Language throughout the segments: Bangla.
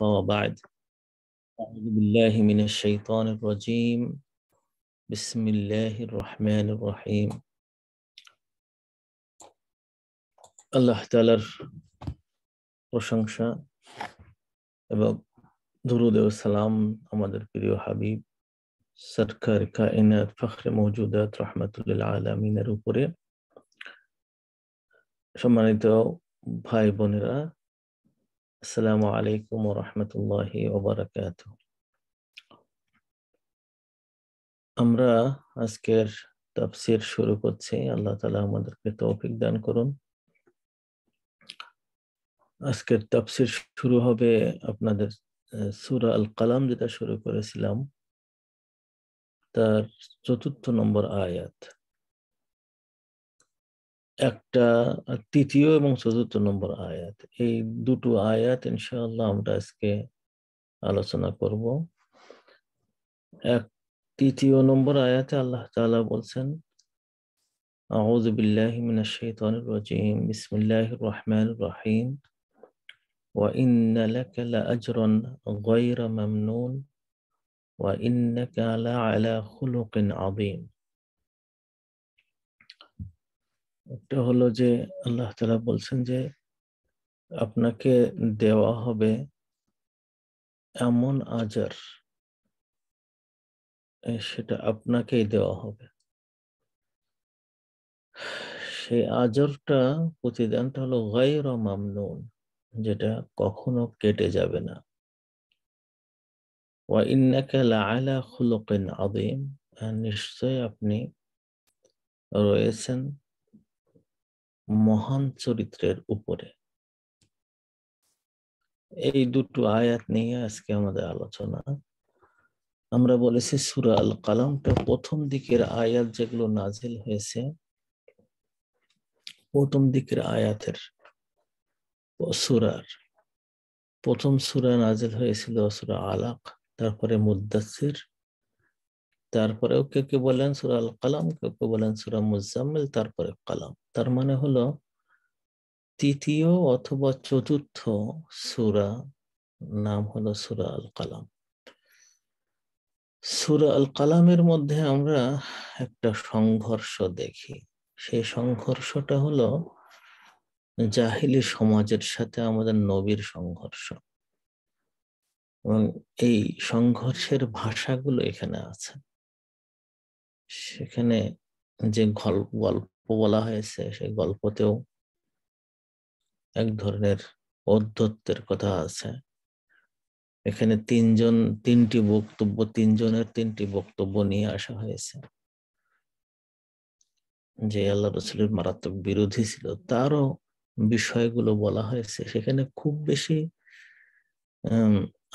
وبعد أعوذ بالله من الشيطان الرجيم بسم الله الرحمن الرحيم আল্লাহ তালার প্রশংসা এবং দুরুদ সালাম আমাদের প্রিয় হাবিব সরকার কায়নাত ফখরে মৌজুদাত রহমতুল্লাহ আলমিনের উপরে সম্মানিত ভাই বোনেরা আসসালামু আলাইকুম রহমতুল্লাহি ওবরাকাত আমরা আজকের তাফসির শুরু করছি আল্লাহ তালা আমাদেরকে তৌফিক দান করুন আজকের তাফসির শুরু হবে আপনাদের সুরা আল কালাম যেটা শুরু করেছিলাম তার চতুর্থ নম্বর আয়াত একটা তৃতীয় এবং চতুর্থ নম্বর আয়াত এই দুটো আয়াত ইনশাআল্লাহ আমরা আজকে আলোচনা করব এক তৃতীয় নম্বর আয়াতে আল্লাহ তাআলা বলছেন أعوذ بالله من الشيطان الرجيم بسم الله الرحمن الرحيم وإن لك لأجرا غير ممنون وإنك لعلى خلق عظيم একটা হলো যে আল্লাহ তালা বলছেন যে আপনাকে দেওয়া হবে এমন আজার সেটা আপনাকেই দেওয়া হবে সেই আজরটা প্রতিদানটা হলো গাইর মামনুন যেটা কখনো কেটে যাবে না ওয়া নিশ্চয় আপনি রয়েছেন মহান চরিত্রের উপরে এই দুটো আয়াত নিয়ে আজকে আমাদের আলোচনা আমরা বলেছি সুরা আল কালামটা প্রথম দিকের আয়াত যেগুলো নাজিল হয়েছে প্রথম দিকের আয়াতের সুরার প্রথম সুরা নাজিল হয়েছিল সুরা আলাক তারপরে মুদাসির তারপরেও কেউ কে বলেন সুরাল কালাম কেউ কেউ বলেন সুরা মুজাম্মিল তারপরে কালাম তার মানে হলো তৃতীয় অথবা চতুর্থ সুরা নাম হলো সুরা আল কালাম সুরা আল কালামের মধ্যে আমরা একটা সংঘর্ষ দেখি সেই সংঘর্ষটা হলো জাহিলি সমাজের সাথে আমাদের নবীর সংঘর্ষ এবং এই সংঘর্ষের ভাষাগুলো এখানে আছে সেখানে যে গল্প বলা হয়েছে সেই গল্পতেও এক ধরনের অধ্যত্বের কথা আছে এখানে তিনজন তিনটি বক্তব্য তিনজনের তিনটি বক্তব্য নিয়ে আসা হয়েছে যে আল্লাহ রসুলের মারাত্মক বিরোধী ছিল তারও বিষয়গুলো বলা হয়েছে সেখানে খুব বেশি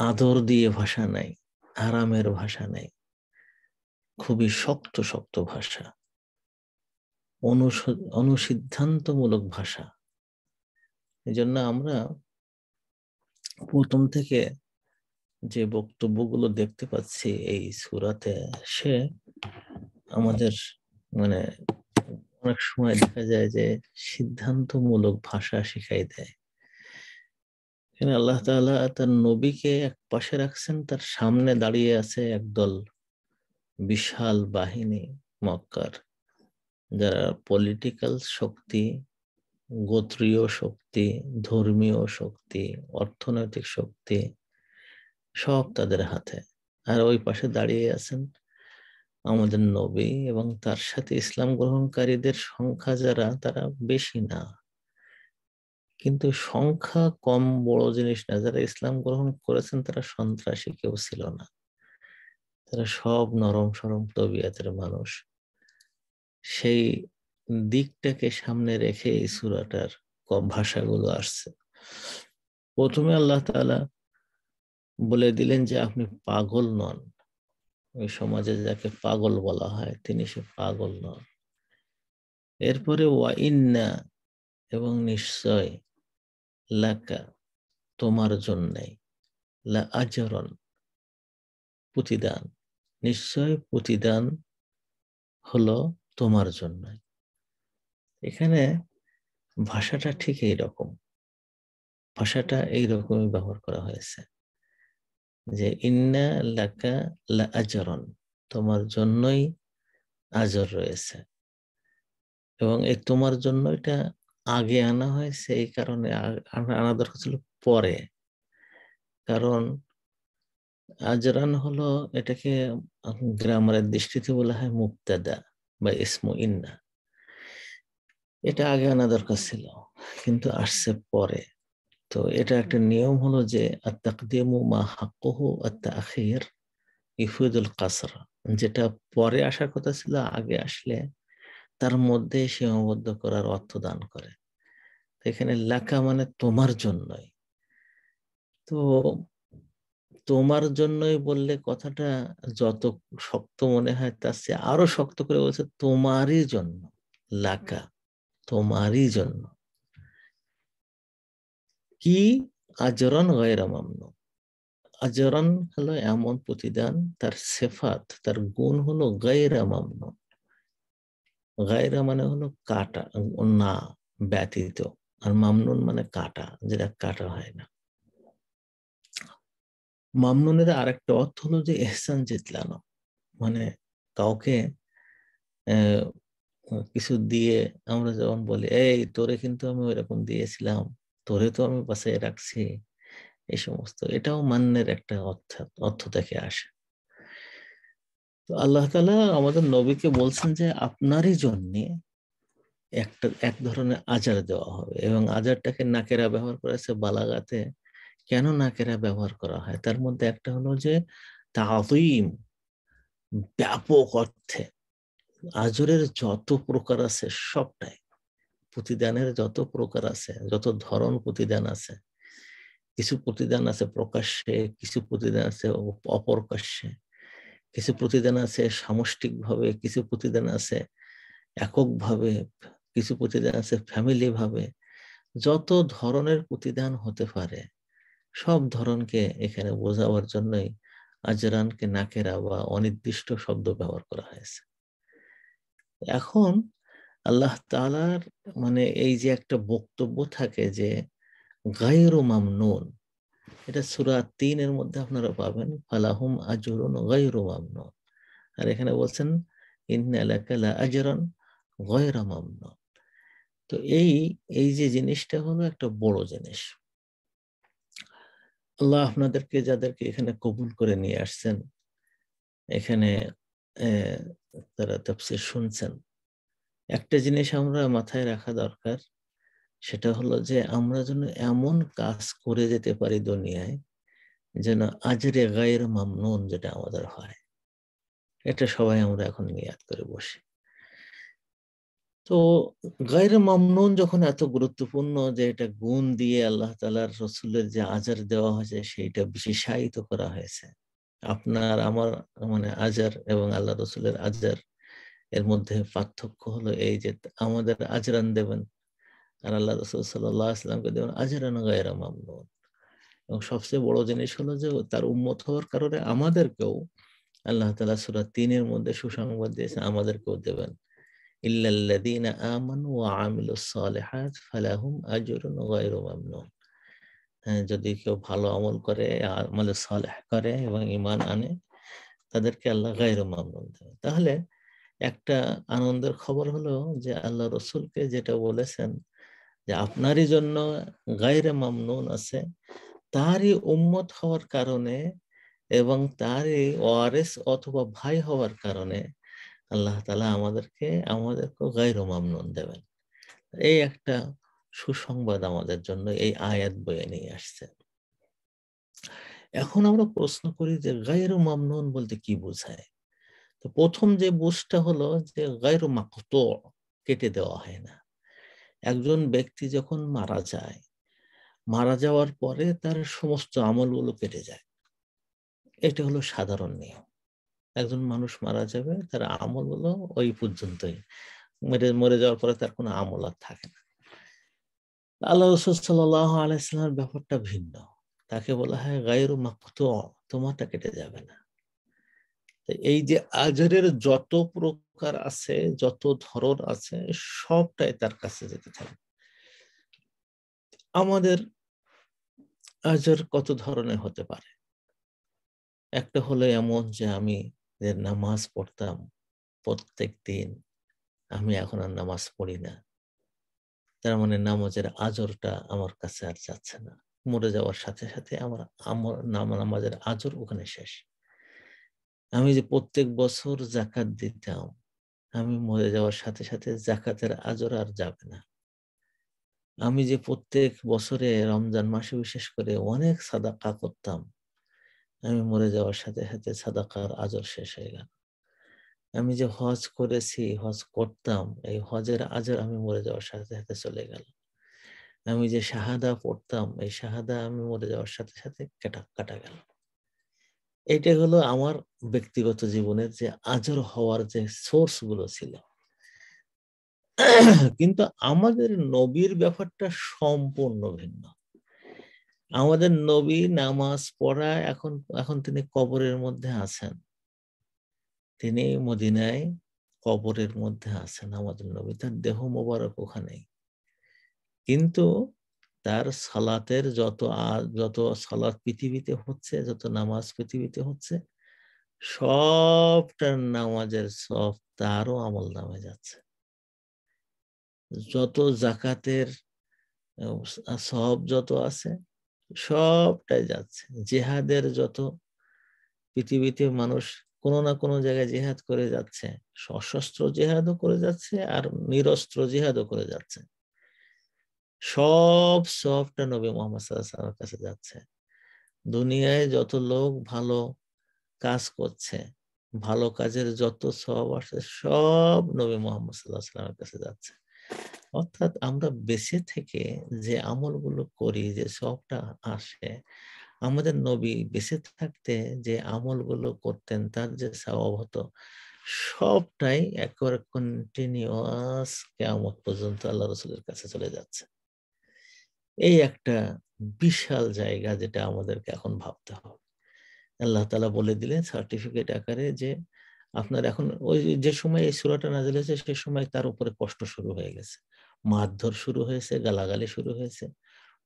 আদর দিয়ে ভাষা নাই আরামের ভাষা নাই খুবই শক্ত শক্ত ভাষা অনুসিদ্ধান্তমূলক ভাষা এই জন্য আমরা প্রথম থেকে যে বক্তব্যগুলো দেখতে পাচ্ছি এই সুরাতে সে আমাদের মানে অনেক সময় দেখা যায় যে সিদ্ধান্তমূলক ভাষা শিখাই দেয় আল্লাহ তার নবীকে এক পাশে রাখছেন তার সামনে দাঁড়িয়ে আছে একদল বিশাল বাহিনী মক্কার যারা পলিটিক্যাল শক্তি গোত্রীয় শক্তি ধর্মীয় শক্তি অর্থনৈতিক শক্তি সব তাদের হাতে আর ওই পাশে দাঁড়িয়ে আছেন আমাদের নবী এবং তার সাথে ইসলাম গ্রহণকারীদের সংখ্যা যারা তারা বেশি না কিন্তু সংখ্যা কম বড় জিনিস না যারা ইসলাম গ্রহণ করেছেন তারা সন্ত্রাসী কেউ ছিল না তারা সব নরম সরম তবিয়াতের মানুষ সেই দিকটাকে সামনে রেখে এই সুরাটার কম ভাষাগুলো আসছে প্রথমে আল্লাহ তালা বলে দিলেন যে আপনি পাগল নন ওই সমাজে যাকে পাগল বলা হয় তিনি সে পাগল নন এরপরে ওয়াইন্না এবং নিশ্চয় লাকা তোমার জন্যে লা আচরণ প্রতিদান নিশ্চয় প্রতিদান হলো তোমার জন্য এখানে ভাষাটা ঠিক এই রকম ভাষাটা এই রকমই ব্যবহার করা হয়েছে যে ইন্না লাকা লা আচরণ তোমার জন্যই আজর রয়েছে এবং এই তোমার জন্য এটা আগে আনা হয়েছে এই কারণে আনা দরকার ছিল পরে কারণ আজরান হলো এটাকে গ্রামারের দৃষ্টিতে বলা হয় মুক্তাদা বা ইসমু ইন্না এটা আগে আনা দরকার ছিল কিন্তু আসছে পরে তো এটা একটা নিয়ম হলো যে কাসরা যেটা পরে আসার কথা ছিল আগে আসলে তার মধ্যে সীমাবদ্ধ করার অর্থ দান করে এখানে লাকা মানে তোমার জন্যই তো তোমার জন্যই বললে কথাটা যত শক্ত মনে হয় তার চেয়ে আরো শক্ত করে বলছে তোমারই জন্য লাকা তোমারই জন্য কি আজরন গয়রামাম্ন আজরন হলো এমন প্রতিদান তার সেফাত তার গুণ হলো গয়রামাম্ন গায়রা মানে হলো কাটা না ব্যতীত আর মামনুন মানে কাটা যেটা কাটা হয় না মামনুনের আর একটা অর্থ হলো যে এহসান জিতলানো মানে কাউকে কিছু দিয়ে আমরা যেমন বলি এই তোরে কিন্তু আমি ওইরকম দিয়েছিলাম তোরে তো আমি বাসায় রাখছি এই সমস্ত এটাও মান্যের একটা অর্থ অর্থ থেকে আসে তো আল্লাহ তালা আমাদের নবীকে বলছেন যে আপনারই জন্যে একটা এক ধরনের আজার দেওয়া হবে এবং আজারটাকে নাকেরা ব্যবহার করেছে বালাগাতে কেন নাকেরা ব্যবহার করা হয় তার মধ্যে একটা হলো যে তাহিম ব্যাপক অর্থে আজরের যত প্রকার আছে সবটাই প্রতিদানের যত প্রকার আছে যত ধরন প্রতিদান আছে কিছু প্রতিদান আছে প্রকাশ্যে কিছু প্রতিদান আছে অপ্রকাশ্যে কিছু প্রতিদান আছে সামষ্টিকভাবে কিছু প্রতিদান আছে এককভাবে কিছু প্রতিদান আছে ফ্যামিলি ভাবে যত ধরনের প্রতিদান হতে পারে সব ধরনকে এখানে বোঝাবার জন্যই আজরানকে নাকেরা বা অনির্দিষ্ট শব্দ ব্যবহার করা হয়েছে এখন আল্লাহ তালার মানে এই যে একটা বক্তব্য থাকে যে মাম মামনুন এটা সুরা তিনের মধ্যে আপনারা পাবেন ফালাহুম আজরুন মাম মামনুন আর এখানে বলছেন ইন্নালাকালা আজরান গয়রা মামনুন তো এই এই যে জিনিসটা হলো একটা বড় জিনিস আল্লাহ আপনাদেরকে যাদেরকে এখানে কবুল করে নিয়ে আসছেন এখানে তারা তফসির শুনছেন একটা জিনিস আমরা মাথায় রাখা দরকার সেটা হলো যে আমরা যেন এমন কাজ করে যেতে পারি দুনিয়ায় যেন আজরে গায়ের মামনুন যেটা আমাদের হয় এটা সবাই আমরা এখন নিয়াদ করে বসি তো গায়ের মামনুন যখন এত গুরুত্বপূর্ণ যে এটা গুণ দিয়ে আল্লাহ তালার রসুলের যে আজার দেওয়া হয়েছে সেইটা বিশেষায়িত করা হয়েছে আপনার আমার মানে আজার এবং আল্লাহ রসুলের আজার এর মধ্যে পার্থক্য হলো এই যে আমাদের আজরান দেবেন আর আল্লাহ রসুল সাল্লাহ আসলামকে দেবেন আজরান গায়ের মামনুন এবং সবচেয়ে বড় জিনিস হলো যে তার উন্মত হওয়ার কারণে আমাদেরকেও আল্লাহ তালা সুরা তিনের মধ্যে সুসংবাদ দিয়েছে আমাদেরকেও দেবেন ইল্লাল্লাযীনা আমানু ওয়া আমিলুস সালিহাত ফালাহুম আজরুন গায়রু মামনুন যদি কেউ ভালো আমল করে আমলে সালেহ করে এবং ইমান আনে তাদেরকে আল্লাহ গায়ের মামনুন দেবে তাহলে একটা আনন্দের খবর হলো যে আল্লাহ রসুলকে যেটা বলেছেন যে আপনারই জন্য গায়রে মামনুন আছে তারই উম্মত হওয়ার কারণে এবং তারই ওয়ারেস অথবা ভাই হওয়ার কারণে আল্লাহ তালা আমাদেরকে আমাদেরকে গাইর মামনুন দেবেন এই একটা সুসংবাদ আমাদের জন্য এই আয়াত বয়ে নিয়ে আসছে এখন আমরা প্রশ্ন করি যে গাইর মামনুন বলতে কি বোঝায় তো প্রথম যে বুঝটা হলো যে গাইর মাকত কেটে দেওয়া হয় না একজন ব্যক্তি যখন মারা যায় মারা যাওয়ার পরে তার সমস্ত আমলগুলো কেটে যায় এটা হলো সাধারণ নিয়ম একজন মানুষ মারা যাবে তার আমল হলো ওই পর্যন্তই মরে মরে যাওয়ার পরে তার কোনো আমল আর থাকে না আল্লাহ রসুল সাল্লাহ আলাইসাল্লামের ব্যাপারটা ভিন্ন তাকে বলা হয় গায়ের মাকুত তোমারটা কেটে যাবে না এই যে আজরের যত প্রকার আছে যত ধরন আছে সবটাই তার কাছে যেতে থাকে আমাদের আজর কত ধরনের হতে পারে একটা হলো এমন যে আমি যে নামাজ পড়তাম প্রত্যেক দিন আমি এখন আর নামাজ পড়ি না তার মানে নামাজের আজরটা আমার কাছে আর যাচ্ছে না মরে যাওয়ার সাথে সাথে আমার আমার নামাজের আজর ওখানে শেষ আমি যে প্রত্যেক বছর জাকাত দিতাম আমি মরে যাওয়ার সাথে সাথে জাকাতের আজর আর যাবে না আমি যে প্রত্যেক বছরে রমজান মাসে বিশেষ করে অনেক সাদাকা করতাম আমি মরে যাওয়ার সাথে সাথে সাদাকার আজর শেষ হয়ে গেল আমি যে হজ করেছি হজ করতাম এই হজের আজর আমি মরে যাওয়ার সাথে সাথে চলে গেল আমি যে শাহাদা পড়তাম এই শাহাদা আমি মরে যাওয়ার সাথে সাথে কাটা কাটা গেল এইটা হলো আমার ব্যক্তিগত জীবনের যে আজর হওয়ার যে সোর্স গুলো ছিল কিন্তু আমাদের নবীর ব্যাপারটা সম্পূর্ণ ভিন্ন আমাদের নবী নামাজ পড়া এখন এখন তিনি কবরের মধ্যে আছেন তিনি মদিনায় কবরের মধ্যে আছেন আমাদের নবী তার দেহ মোবারক ওখানে কিন্তু তার সালাতের যত যত সালাত পৃথিবীতে হচ্ছে যত নামাজ পৃথিবীতে হচ্ছে সবটার নামাজের সব তারও আমল নামে যাচ্ছে যত জাকাতের সব যত আছে সবটাই যাচ্ছে জেহাদের যত পৃথিবীতে মানুষ কোন না কোনো জায়গায় জেহাদ করে যাচ্ছে সশস্ত্র জেহাদও করে যাচ্ছে আর নিরস্ত্র জেহাদও করে যাচ্ছে সব সবটা নবী মোহাম্মদ কাছে যাচ্ছে দুনিয়ায় যত লোক ভালো কাজ করছে ভালো কাজের যত সব আসছে সব নবী মোহাম্মদ সাল্লাহ সাল্লামের কাছে যাচ্ছে অর্থাৎ আমরা বেঁচে থেকে যে আমলগুলো করি যে সবটা আসে আমাদের নবী বেঁচে থাকতে যে আমলগুলো করতেন তার যে স্বভাব হতো সবটাই একেবারে কন্টিনিউয়াস কেমন পর্যন্ত আল্লাহ রসুলের কাছে চলে যাচ্ছে এই একটা বিশাল জায়গা যেটা আমাদেরকে এখন ভাবতে হবে আল্লাহ তালা বলে দিলেন সার্টিফিকেট আকারে যে আপনার এখন ওই যে সময় এই সুরাটা নাজিল হয়েছে সে সময় তার উপরে কষ্ট শুরু হয়ে গেছে মারধর শুরু হয়েছে গালাগালি শুরু হয়েছে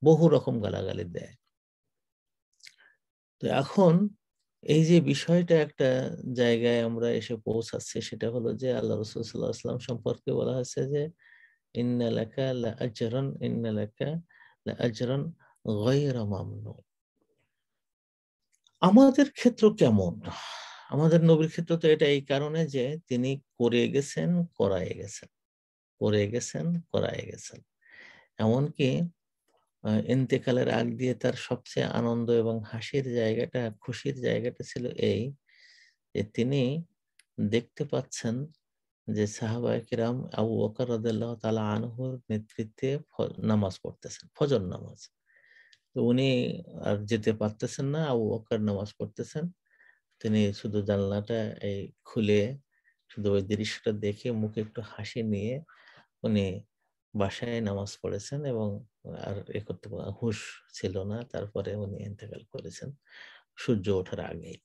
বহু রকম গালাগালি দেয় তো এখন এই যে বিষয়টা একটা জায়গায় আমরা এসে পৌঁছাচ্ছি সেটা হলো যে আল্লাহ রসুল্লাহাম সম্পর্কে বলা হয়েছে যে আমাদের ক্ষেত্র কেমন আমাদের নবীর ক্ষেত্রে তো এটা এই কারণে যে তিনি করে গেছেন করায় গেছেন করে গেছেন করায় গেছেন এমনকি ইন্তেকালের আগ দিয়ে তার সবচেয়ে আনন্দ এবং হাসির জায়গাটা খুশির জায়গাটা ছিল এই যে তিনি দেখতে পাচ্ছেন যে সাহাবা কিরাম আবু ওকার তালা আনহুর নেতৃত্বে নামাজ পড়তেছেন ফজর নামাজ উনি আর যেতে পারতেছেন না আবু ওকার নামাজ পড়তেছেন তিনি শুধু জানলাটা এই খুলে শুধু ওই দৃশ্যটা দেখে মুখে একটু হাসি নিয়ে উনি বাসায় নামাজ পড়েছেন এবং আর এ করতে হুশ ছিল না তারপরে উনি ইন্তেকাল করেছেন সূর্য ওঠার আগেই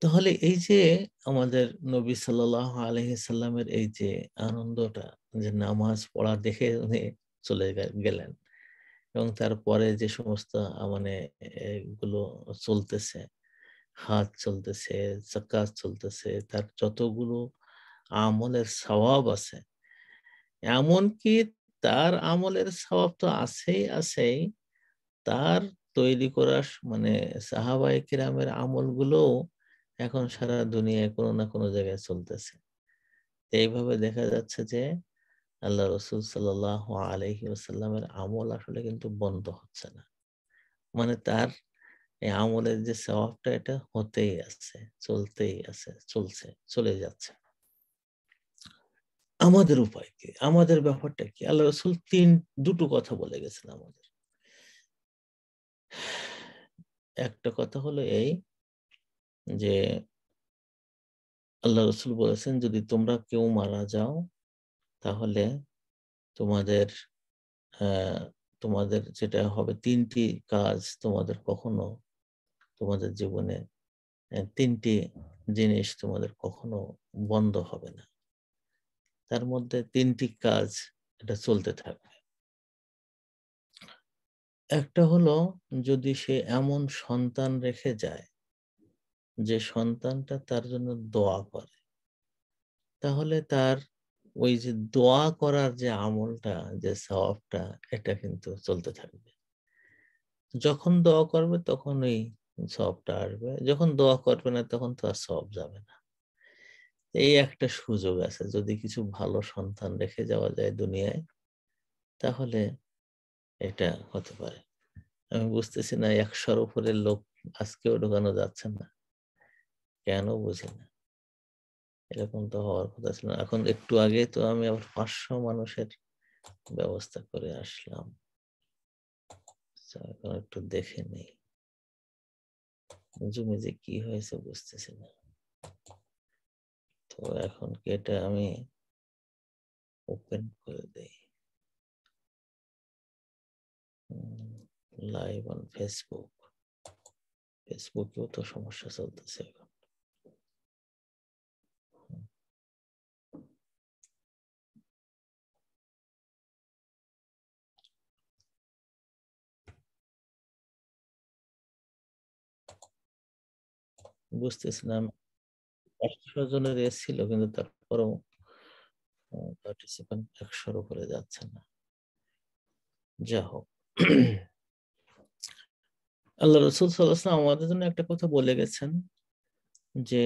তাহলে এই যে আমাদের নবী সাল্লাহ আলহি সাল্লামের এই যে আনন্দটা যে নামাজ পড়া দেখে উনি চলে গেলেন এবং তারপরে যে সমস্ত মানে এগুলো চলতেছে হাত চলতেছে জাকাত চলতেছে তার যতগুলো আমলের স্বভাব আছে এমনকি তার আমলের স্বভাব তো আছেই আছেই তার তৈরি করার মানে সাহাবাই কিরামের আমলগুলোও এখন সারা দুনিয়ায় কোনো না কোনো জায়গায় চলতেছে এইভাবে দেখা যাচ্ছে যে আল্লাহ রসুল সাল্লাহ আলহি আসাল্লামের আমল আসলে কিন্তু বন্ধ হচ্ছে না মানে তার এই আমলের যে স্বভাবটা এটা হতেই আছে চলতেই আছে চলছে চলে যাচ্ছে আমাদের উপায় কি আমাদের ব্যাপারটা কি আল্লাহ রসুল তিন দুটো কথা বলে গেছেন আমাদের একটা কথা হলো এই যে আল্লাহ রসুল বলেছেন যদি তোমরা কেউ মারা যাও তাহলে তোমাদের তোমাদের যেটা হবে তিনটি কাজ তোমাদের কখনো তোমাদের জীবনে তিনটি জিনিস তোমাদের কখনো বন্ধ হবে না তার মধ্যে তিনটি কাজ এটা চলতে থাকবে একটা হলো যদি সে এমন সন্তান রেখে যায় যে সন্তানটা তার জন্য দোয়া করে তাহলে তার ওই যে দোয়া করার যে আমলটা যে স্বভাবটা এটা কিন্তু চলতে থাকবে যখন দোয়া করবে তখন ওই সবটা আসবে যখন দোয়া করবে না তখন তো আর সব যাবে না এই একটা সুযোগ আছে যদি কিছু ভালো সন্তান রেখে যাওয়া যায় দুনিয়ায় তাহলে এটা হতে পারে আমি বুঝতেছি না একশোর উপরে লোক আজকেও ঢোকানো যাচ্ছে না কেন বুঝি না এরকম তো হওয়ার কথা ছিল এখন একটু আগে তো আমি আবার পাঁচশো মানুষের ব্যবস্থা করে আসলাম আচ্ছা, এখন একটু দেখে নিই জমে যে কি হয়েছে বুঝতেছি না তো এখন কি এটা আমি ওপেন করে দেই লাইভ অন ফেসবুক ফেসবুকেও তো সমস্যা চলতেছে এখন বুঝতেছিলাম একশো জনের এসেছিল কিন্তু তারপরেও পার্টিসিপেন্ট একশোর উপরে যাচ্ছে না যা হোক আল্লাহ রসুল সাল্লাহ আমাদের জন্য একটা কথা বলে গেছেন যে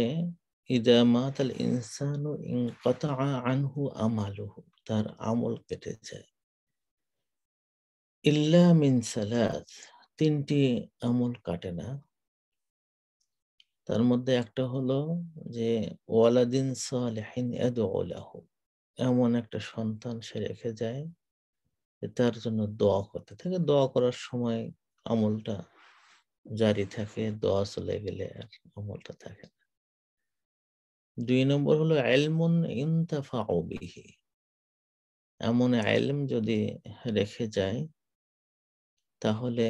ইদা মাতাল ইনসানু ইনকাতা আনহু আমালুহু তার আমল কেটে যায় ইল্লা মিন সালাত তিনটি আমল কাটে না তার মধ্যে একটা হলো যে ওয়ালাদিন সালেহিন এমন একটা সন্তান সে রেখে যায় তার জন্য দোয়া করতে থাকে দোয়া করার সময় আমলটা জারি থাকে দোয়া চলে গেলে আর আমলটা থাকে না দুই নম্বর হলো এলমুন ইন্তাফা অবিহি এমন আইলম যদি রেখে যায় তাহলে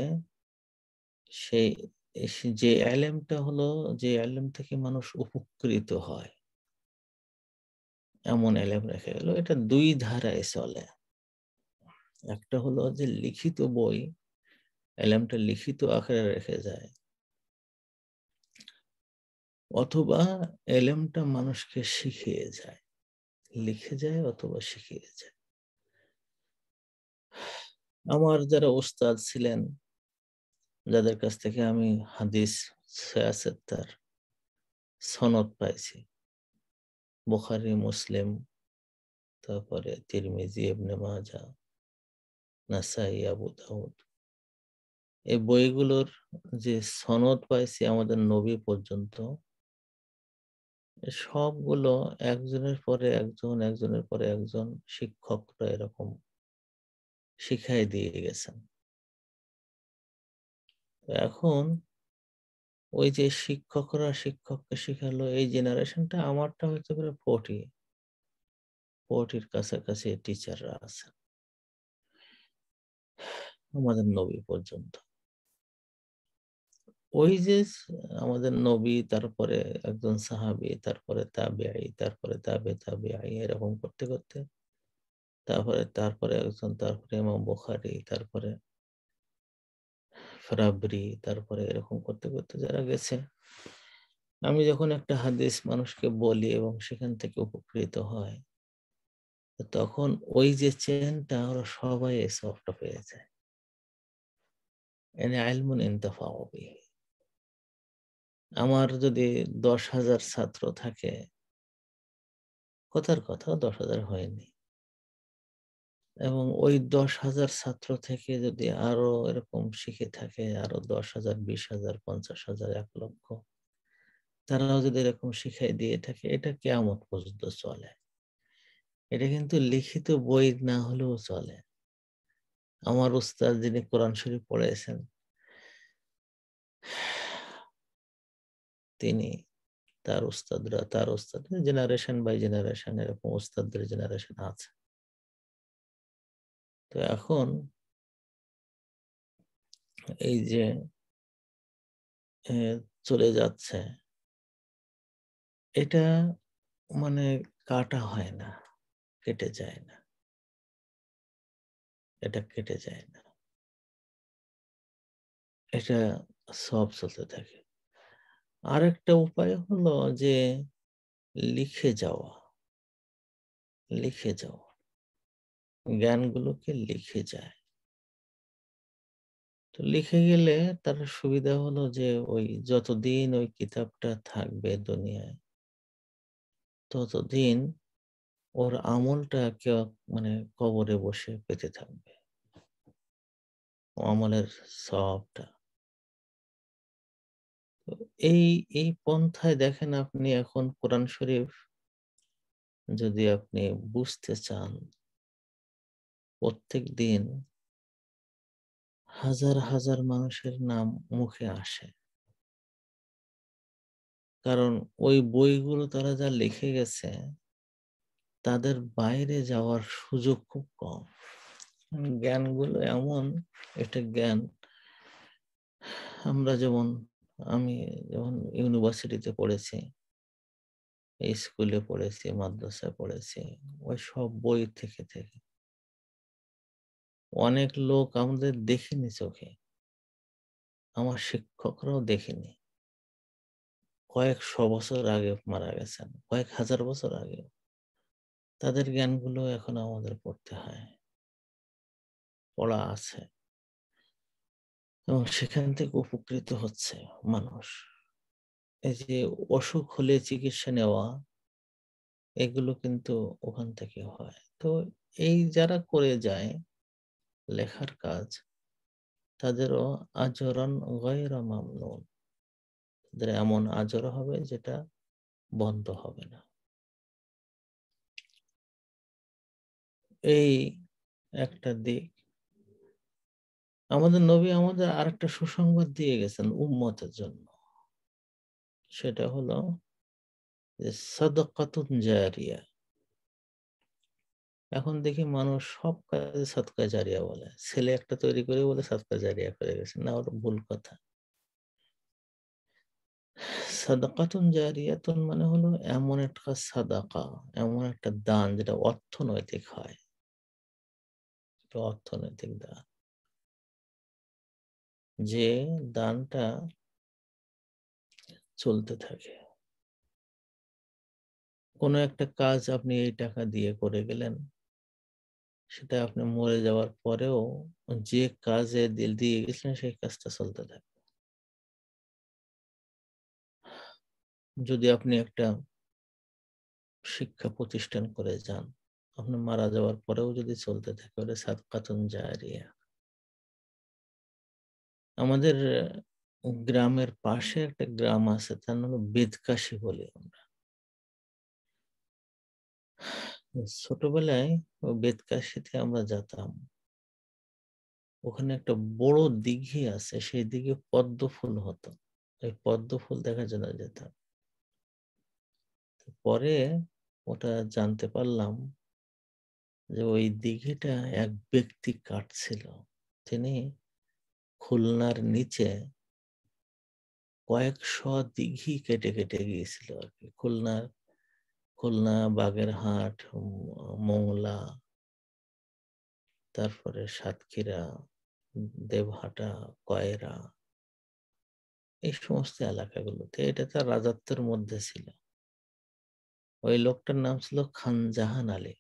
সেই যে অ্যালেমটা হলো যে অ্যালেম থেকে মানুষ উপকৃত হয় এমন অ্যালেম রেখে গেল এটা দুই ধারায় চলে একটা হলো যে লিখিত বই অ্যালেমটা লিখিত আকারে রেখে যায় অথবা এলেমটা মানুষকে শিখিয়ে যায় লিখে যায় অথবা শিখিয়ে যায় আমার যারা ওস্তাদ ছিলেন যাদের কাছ থেকে আমি হাদিস তার সনদ পাইছি বুখারি মুসলিম তারপরে তিরমিজি এবনে মাজা নাসাই আবু দাউদ এই বইগুলোর যে সনদ পাইছি আমাদের নবী পর্যন্ত সবগুলো একজনের পরে একজন একজনের পরে একজন শিক্ষকরা এরকম শিখাই দিয়ে গেছেন এখন ওই যে শিক্ষকরা শিক্ষককে শেখালো এই জেনারেশনটা আমারটা হচ্ছে করে ফোর্টি ফোর্টির কাছাকাছি টিচাররা আছে আমাদের নবী পর্যন্ত ওই যে আমাদের নবী তারপরে একজন সাহাবি তারপরে আই তারপরে তাবে আই এরকম করতে করতে তারপরে তারপরে একজন তারপরে এমন বোখারি তারপরে সরাবরি তারপরে এরকম করতে করতে যারা গেছে আমি যখন একটা হাদিস মানুষকে বলি এবং সেখান থেকে উপকৃত হয় তখন ওই যে চেনটা ওরা সবাই এই সবটা পেয়ে যায় এনে আইলমুন ইন্তফা আমার যদি দশ হাজার ছাত্র থাকে কথার কথা দশ হাজার হয়নি এবং ওই দশ হাজার ছাত্র থেকে যদি আরো এরকম শিখে থাকে আরো দশ হাজার বিশ হাজার পঞ্চাশ হাজার এক লক্ষ তারাও যদি এরকম শিখাই দিয়ে থাকে এটা কেমন পর্যন্ত চলে এটা কিন্তু লিখিত বই না হলেও চলে আমার উস্তাদ যিনি কোরআন শরীফ পড়েছেন তিনি তার উস্তাদরা তার উস্তাদ জেনারেশন বাই জেনারেশন এরকম উস্তাদদের জেনারেশন আছে তো এখন এই যে চলে যাচ্ছে এটা মানে কাটা হয় না কেটে যায় না এটা কেটে যায় না এটা সব চলতে থাকে আরেকটা উপায় হলো যে লিখে যাওয়া লিখে যাওয়া জ্ঞানগুলোকে লিখে যায় তো লিখে গেলে তার সুবিধা হলো যে ওই যতদিন ওই কিতাবটা থাকবে দুনিয়ায় ততদিন ওর আমলটা কেউ মানে কবরে বসে পেতে থাকবে আমলের সবটা এই এই পন্থায় দেখেন আপনি এখন কোরআন শরীফ যদি আপনি বুঝতে চান প্রত্যেক দিন হাজার হাজার মানুষের নাম মুখে আসে কারণ ওই বইগুলো তারা যা লিখে গেছে তাদের বাইরে যাওয়ার সুযোগ খুব কম জ্ঞানগুলো এমন একটা জ্ঞান আমরা যেমন আমি যেমন ইউনিভার্সিটিতে পড়েছি স্কুলে পড়েছি মাদ্রাসায় পড়েছি ওই সব বই থেকে থেকে অনেক লোক আমাদের দেখেনি চোখে আমার শিক্ষকরাও দেখেনি কয়েকশো বছর আগে মারা গেছেন কয়েক হাজার বছর আগে তাদের জ্ঞানগুলো এখন আমাদের পড়তে হয় পড়া আছে এবং সেখান থেকে উপকৃত হচ্ছে মানুষ এই যে অসুখ হলে চিকিৎসা নেওয়া এগুলো কিন্তু ওখান থেকে হয় তো এই যারা করে যায় লেখার কাজ তাদেরও আচরণ গয়রা মামনুন তাদের এমন আচরণ হবে যেটা বন্ধ হবে না এই একটা দিক আমাদের নবী আমাদের আর একটা সুসংবাদ দিয়ে গেছেন উম্মতের জন্য সেটা হলো যে সদকাতুন জারিয়া এখন দেখি মানুষ সব কাজে সৎকা জারিয়া বলে ছেলে একটা তৈরি করে বলে সৎকা জারিয়া করে গেছে না ওটা ভুল কথা সাদাকাতুন জারিয়াতুন মানে হলো এমন একটা সাদাকা এমন একটা দান যেটা অর্থনৈতিক হয় অর্থনৈতিক দান যে দানটা চলতে থাকে কোনো একটা কাজ আপনি এই টাকা দিয়ে করে গেলেন সেটা আপনি মরে যাওয়ার পরেও যে কাজে দিল দিয়ে গেছিলেন সেই কাজটা চলতে থাকে যদি আপনি একটা শিক্ষা প্রতিষ্ঠান করে যান আপনি মারা যাওয়ার পরেও যদি চলতে থাকে ওটা কাতন জারিয়া আমাদের গ্রামের পাশে একটা গ্রাম আছে তার নাম বেদকাশি বলি আমরা ছোটবেলায় বেদকাশিতে আমরা যেতাম ওখানে একটা বড় দিঘি আছে সেই দিঘে পদ্ম ফুল হতো ওই পদ্ম ফুল দেখার জন্য যেতাম পরে ওটা জানতে পারলাম যে ওই দিঘিটা এক ব্যক্তি কাটছিল তিনি খুলনার নিচে কয়েকশ দিঘি কেটে কেটে গিয়েছিল আর কি খুলনার খুলনা বাগেরহাট মোংলা তারপরে সাতক্ষীরা দেবহাটা কয়রা এই সমস্ত এলাকাগুলোতে এটা তার রাজত্বের মধ্যে ছিল ওই লোকটার নাম ছিল খান জাহান আলী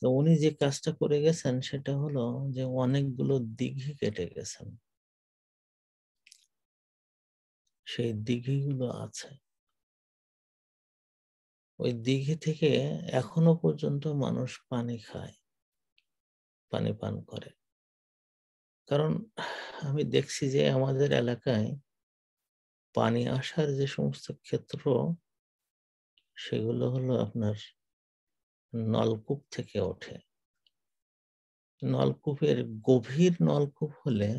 তো উনি যে কাজটা করে গেছেন সেটা হলো যে অনেকগুলো দিঘি কেটে গেছেন সেই দিঘিগুলো আছে ওই দিঘি থেকে এখনো পর্যন্ত মানুষ পানি খায় পানি পান করে কারণ আমি দেখছি যে আমাদের এলাকায় পানি আসার যে সমস্ত ক্ষেত্র সেগুলো হলো আপনার নলকূপ থেকে ওঠে নলকূপের গভীর নলকূপ হলে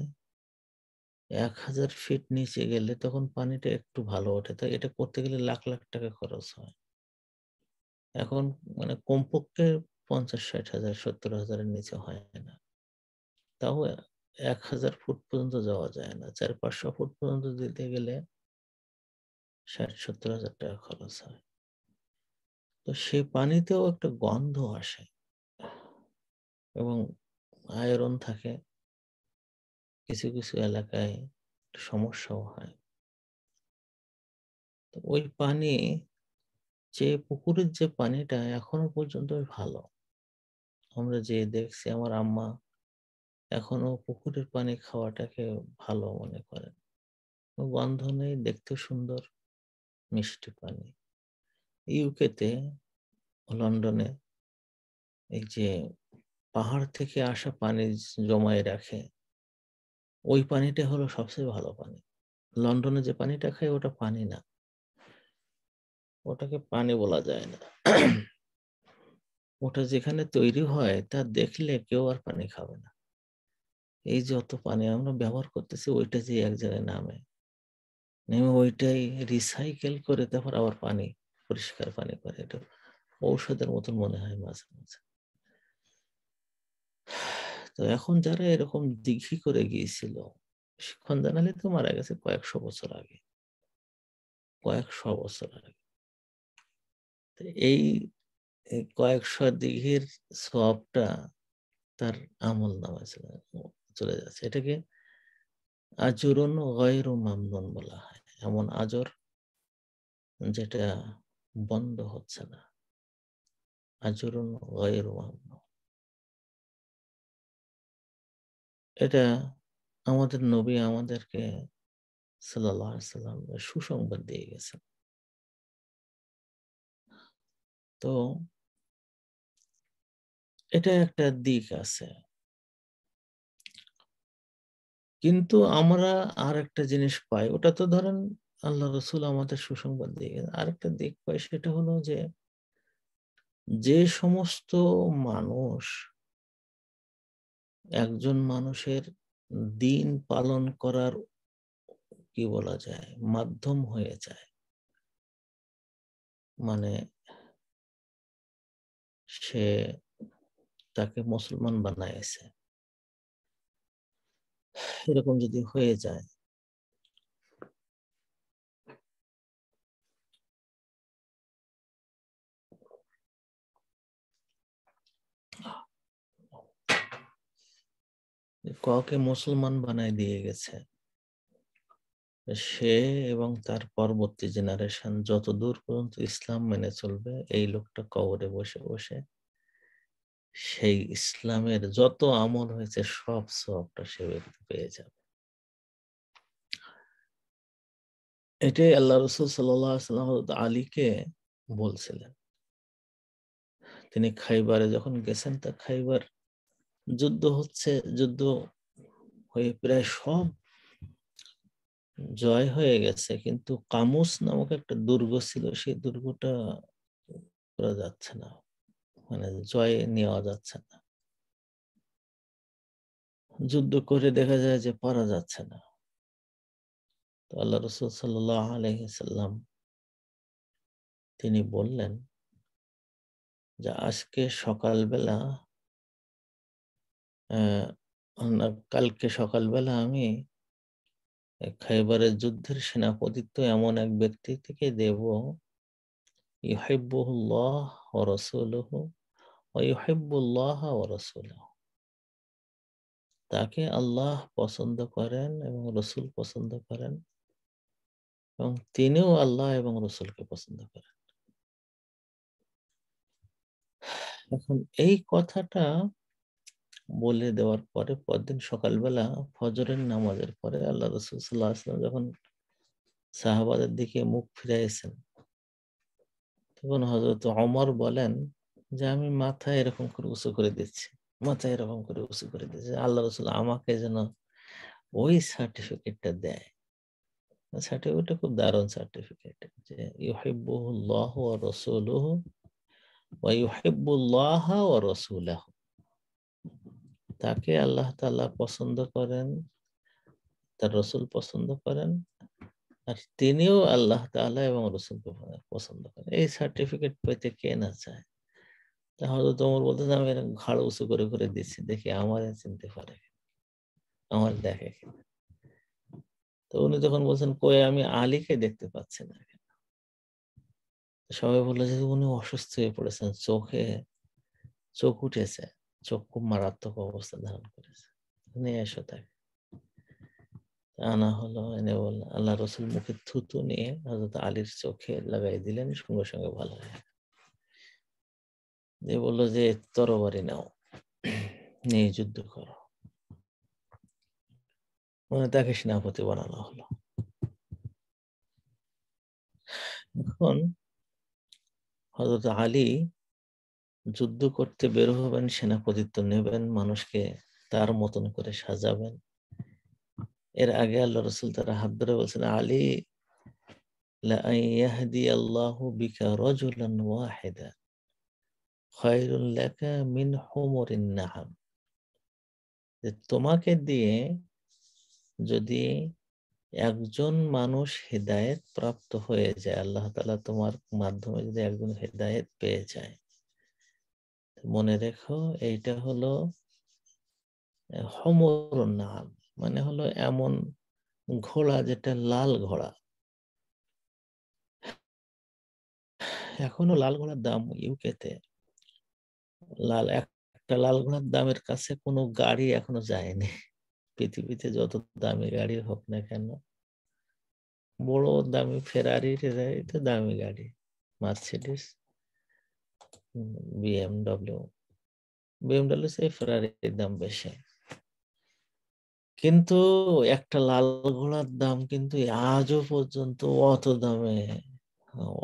এক হাজার ফিট নিচে গেলে তখন পানিটা একটু ভালো ওঠে তাই এটা করতে গেলে লাখ লাখ টাকা খরচ হয় এখন মানে কমপক্ষে পঞ্চাশ ষাট হাজার সত্তর হাজারের নিচে হয় না তাও এক হাজার ফুট পর্যন্ত যাওয়া যায় না চার পাঁচশো ফুট পর্যন্ত যেতে গেলে ষাট সত্তর হাজার টাকা খরচ হয় তো সেই পানিতেও একটা গন্ধ আসে এবং আয়রন থাকে কিছু কিছু এলাকায় সমস্যাও হয় তো ওই পানি যে পুকুরের যে পানিটা এখনো পর্যন্ত ভালো আমরা যে দেখছি আমার আম্মা এখনো পুকুরের পানি খাওয়াটাকে ভালো মনে করেন গন্ধ নেই দেখতে সুন্দর মিষ্টি পানি ইউকেতে লন্ডনে এই যে পাহাড় থেকে আসা পানি জমায়ে রাখে ওই পানিটা হলো সবচেয়ে ভালো পানি লন্ডনে যে পানিটা খায় ওটা পানি না ওটাকে পানি বলা যায় না ওটা যেখানে তৈরি হয় তা দেখলে কেউ আর পানি খাবে না এই যত পানি আমরা ব্যবহার করতেছি ওইটা যে এক জায়গায় নামে নেমে ওইটাই রিসাইকেল করে তারপর আবার পানি পরিষ্কার পানি করে এটা ঔষধের মতন মনে হয় মাঝে মাঝে তো এখন যারা এরকম দিঘি করে গিয়েছিল শিক্ষণ জানালে তো মারা গেছে কয়েকশো বছর আগে কয়েকশো বছর আগে এই কয়েকশো দিঘির সবটা তার আমল নামায় চলে যাচ্ছে এটাকে আজরুন গয়ের মামনুন বলা হয় এমন আজর যেটা বন্ধ হচ্ছে না আজরুন গয়ের মামনুন এটা আমাদের নবী আমাদেরকে সাল্লাহ সাল্লাম সুসংবাদ দিয়ে গেছেন তো এটা একটা দিক আছে কিন্তু আমরা আর একটা জিনিস পাই ওটা তো ধরেন আল্লাহ রসুল আমাদের সুসংবাদ দিয়ে আর একটা দিক পাই সেটা হলো যে যে সমস্ত মানুষ একজন মানুষের দিন পালন করার কি বলা যায় মাধ্যম হয়ে যায় মানে সে তাকে মুসলমান বানাইছে এরকম যদি হয়ে যায় ককে মুসলমান বানাই দিয়ে গেছে সে এবং তার পরবর্তী জেনারেশন যত দূর পর্যন্ত ইসলাম মেনে চলবে এই লোকটা কবরে বসে বসে সেই ইসলামের যত আমল হয়েছে সব সবটা সে ব্যক্তি পেয়ে যাবে এটাই আল্লাহ রসুল সাল্লাহ আলীকে বলছিলেন তিনি খাইবারে যখন গেছেন তা খাইবার যুদ্ধ হচ্ছে যুদ্ধ হয়ে প্রায় সব জয় হয়ে গেছে কিন্তু কামুস নামক একটা দুর্গ ছিল সেই দুর্গটা করা যাচ্ছে না মানে জয় নেওয়া যাচ্ছে না যুদ্ধ করে দেখা যায় যে পারা যাচ্ছে না তো আল্লাহ রসুল সাল্লাহ আলহিসাল্লাম তিনি বললেন যে আজকে সকালবেলা কালকে সকালবেলা আমি খাইবারের যুদ্ধের সেনাপতিত্ব এমন এক ব্যক্তি থেকে দেব ইহাইবুল্লাহ ও রসুলহ তাকে আল্লাহ পছন্দ করেন এবং রসুল পছন্দ করেন এবং তিনিও আল্লাহ এবং রসুলকে পছন্দ করেন এখন এই কথাটা বলে দেওয়ার পরে পরদিন সকালবেলা ফজরের নামাজের পরে আল্লাহ রসুল সাল্লাহ আসলাম যখন সাহাবাদের দিকে মুখ ফিরাইছেন তখন হজরত অমর বলেন যে আমি মাথা এরকম করে উঁচু করে দিচ্ছি মাথা এরকম করে উঁচু করে দিচ্ছি আল্লাহ রসুল আমাকে যেন ওই সার্টিফিকেটটা দেয় সার্টিফিকেটটা খুব দারুণ সার্টিফিকেট যে ইউহিবুল্লাহ ও রসুলহ ওয়া ইউহিবুল্লাহ ও রসুলাহ তাকে আল্লাহ তাআলা পছন্দ করেন তার রসুল পছন্দ করেন আর তিনিও আল্লাহ তাআলা এবং রসুল পছন্দ করেন এই সার্টিফিকেট পেতে কে না চায় তাহলে হয়তো তোমার বলতেছে আমি এরকম ঘাড় উঁচু করে করে দিচ্ছি দেখি আমার চিনতে পারে আমার দেখে তো উনি তখন বলছেন কয়ে আমি আলীকে দেখতে পাচ্ছি না সবাই বললো যে উনি অসুস্থ হয়ে পড়েছেন চোখে চোখ উঠেছে চোখ খুব মারাত্মক অবস্থা ধারণ করেছে উনি এসো তাকে আনা হলো এনে বল আল্লাহ রসুল মুখে থুতু নিয়ে হজরত আলীর চোখে লাগাই দিলেন সঙ্গে সঙ্গে ভালো হয়ে যে বললো যে তরবারি নাও নিয়ে যুদ্ধ করো মানে তাকে সেনাপতি বানানো হলো এখন হজরত আলী যুদ্ধ করতে বের হবেন সেনাপতিত্ব নেবেন মানুষকে তার মতন করে সাজাবেন এর আগে আল্লাহ রসুল তারা হাত ধরে বলছেন আলী আল্লাহ বিকা রজুল ওয়াহিদা খয়রুল লেখা মিন হোমরিন নাহাম যে তোমাকে দিয়ে যদি একজন মানুষ হেদায়েত প্রাপ্ত হয়ে যায় আল্লাহ তালা তোমার মাধ্যমে যদি একজন হেদায়েত পেয়ে যায় মনে রেখো এইটা হলো হমর নাম মানে হলো এমন ঘোড়া যেটা লাল ঘোড়া এখনো লাল ঘোড়ার দাম ইউকেতে লাল একটা লাল ঘোড়ার দামের কাছে কোনো গাড়ি এখনো যায়নি পৃথিবীতে যত দামি গাড়ি হোক না কেন বড় দামি ফেরারি টেরারি দামি গাড়ি মার্সিডিস বিএমডব্লিউ বিএমডব্লিউ সেই ফেরারির দাম বেশি কিন্তু একটা লাল ঘোড়ার দাম কিন্তু আজও পর্যন্ত অত দামে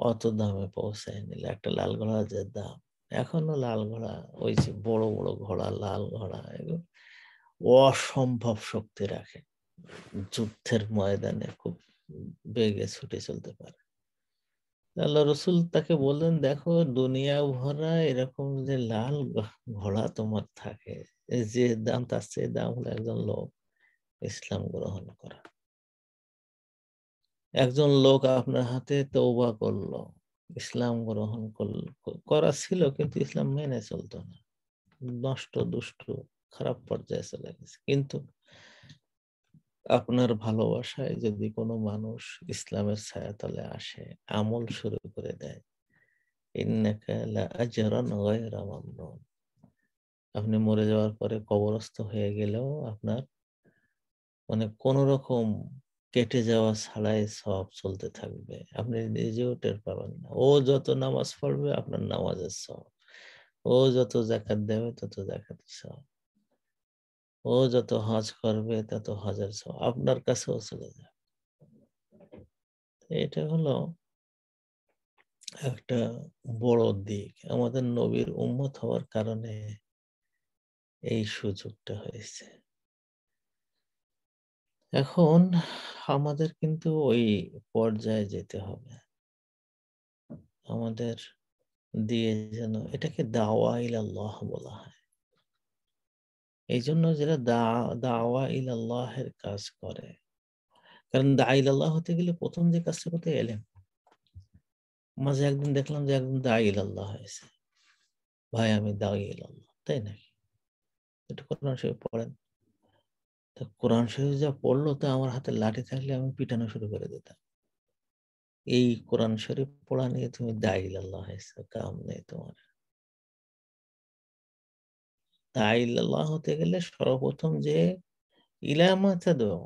অত দামে পৌঁছায়নি একটা লাল ঘোড়ার যে দাম এখনো লাল ঘোড়া ওই যে বড় বড় ঘোড়া লাল ঘোড়া এগুলো অসম্ভব শক্তি রাখে যুদ্ধের ময়দানে খুব বেগে ছুটে চলতে পারে আল্লাহ রসুল তাকে বললেন দেখো দুনিয়া ভরা এরকম যে লাল ঘোড়া তোমার থাকে যে দাম তার সে দাম হলো একজন লোক ইসলাম গ্রহণ করা একজন লোক আপনার হাতে তৌবা করলো ইসলাম গ্রহণ করা ছিল কিন্তু ইসলাম মেনে চলতো না নষ্ট দুষ্ট খারাপ পর্যায়ে চলে গেছে কিন্তু আপনার ভালোবাসায় যদি কোনো মানুষ ইসলামের ছায়াতলে আসে আমল শুরু করে দেয় আপনি মরে যাওয়ার পরে কবরস্থ হয়ে গেলেও আপনার মানে কোন রকম কেটে যাওয়া ছাড়াই সব চলতে থাকবে আপনি নিজেও টের পাবেন না ও যত নামাজ পড়বে আপনার নামাজের সব ও যত জাকাত দেবে তত জাকাত সব ও যত হজ করবে তত হজের সব আপনার কাছেও চলে যাবে এটা হলো একটা বড় দিক আমাদের নবীর উন্মত হওয়ার কারণে এই সুযোগটা হয়েছে এখন আমাদের কিন্তু ওই পর্যায়ে যেতে হবে আমাদের দিয়ে যেন এটাকে দাওয়া ইল আল্লাহ বলা হয় এই জন্য যারা দাওয়া ইল আল্লাহের কাজ করে কারণ দা ইল আল্লাহ হতে গেলে প্রথম যে কাজটা করতে এলেম মাঝে একদিন দেখলাম যে একদম দা ইল আল্লাহ হয়েছে ভাই আমি দা ইল আল্লাহ তাই নাকি একটু কোরআন শরীফ পড়েন তা কোরআন শরীফ যা পড়লো তা আমার হাতে লাঠি থাকলে আমি পিটানো শুরু করে দিতাম এই কোরআন শরীফ পড়া নিয়ে তুমি দায়িল আল্লাহ কাম নেই তোমার হতে গেলে সর্বপ্রথম যে ইলামাতা দেওয়া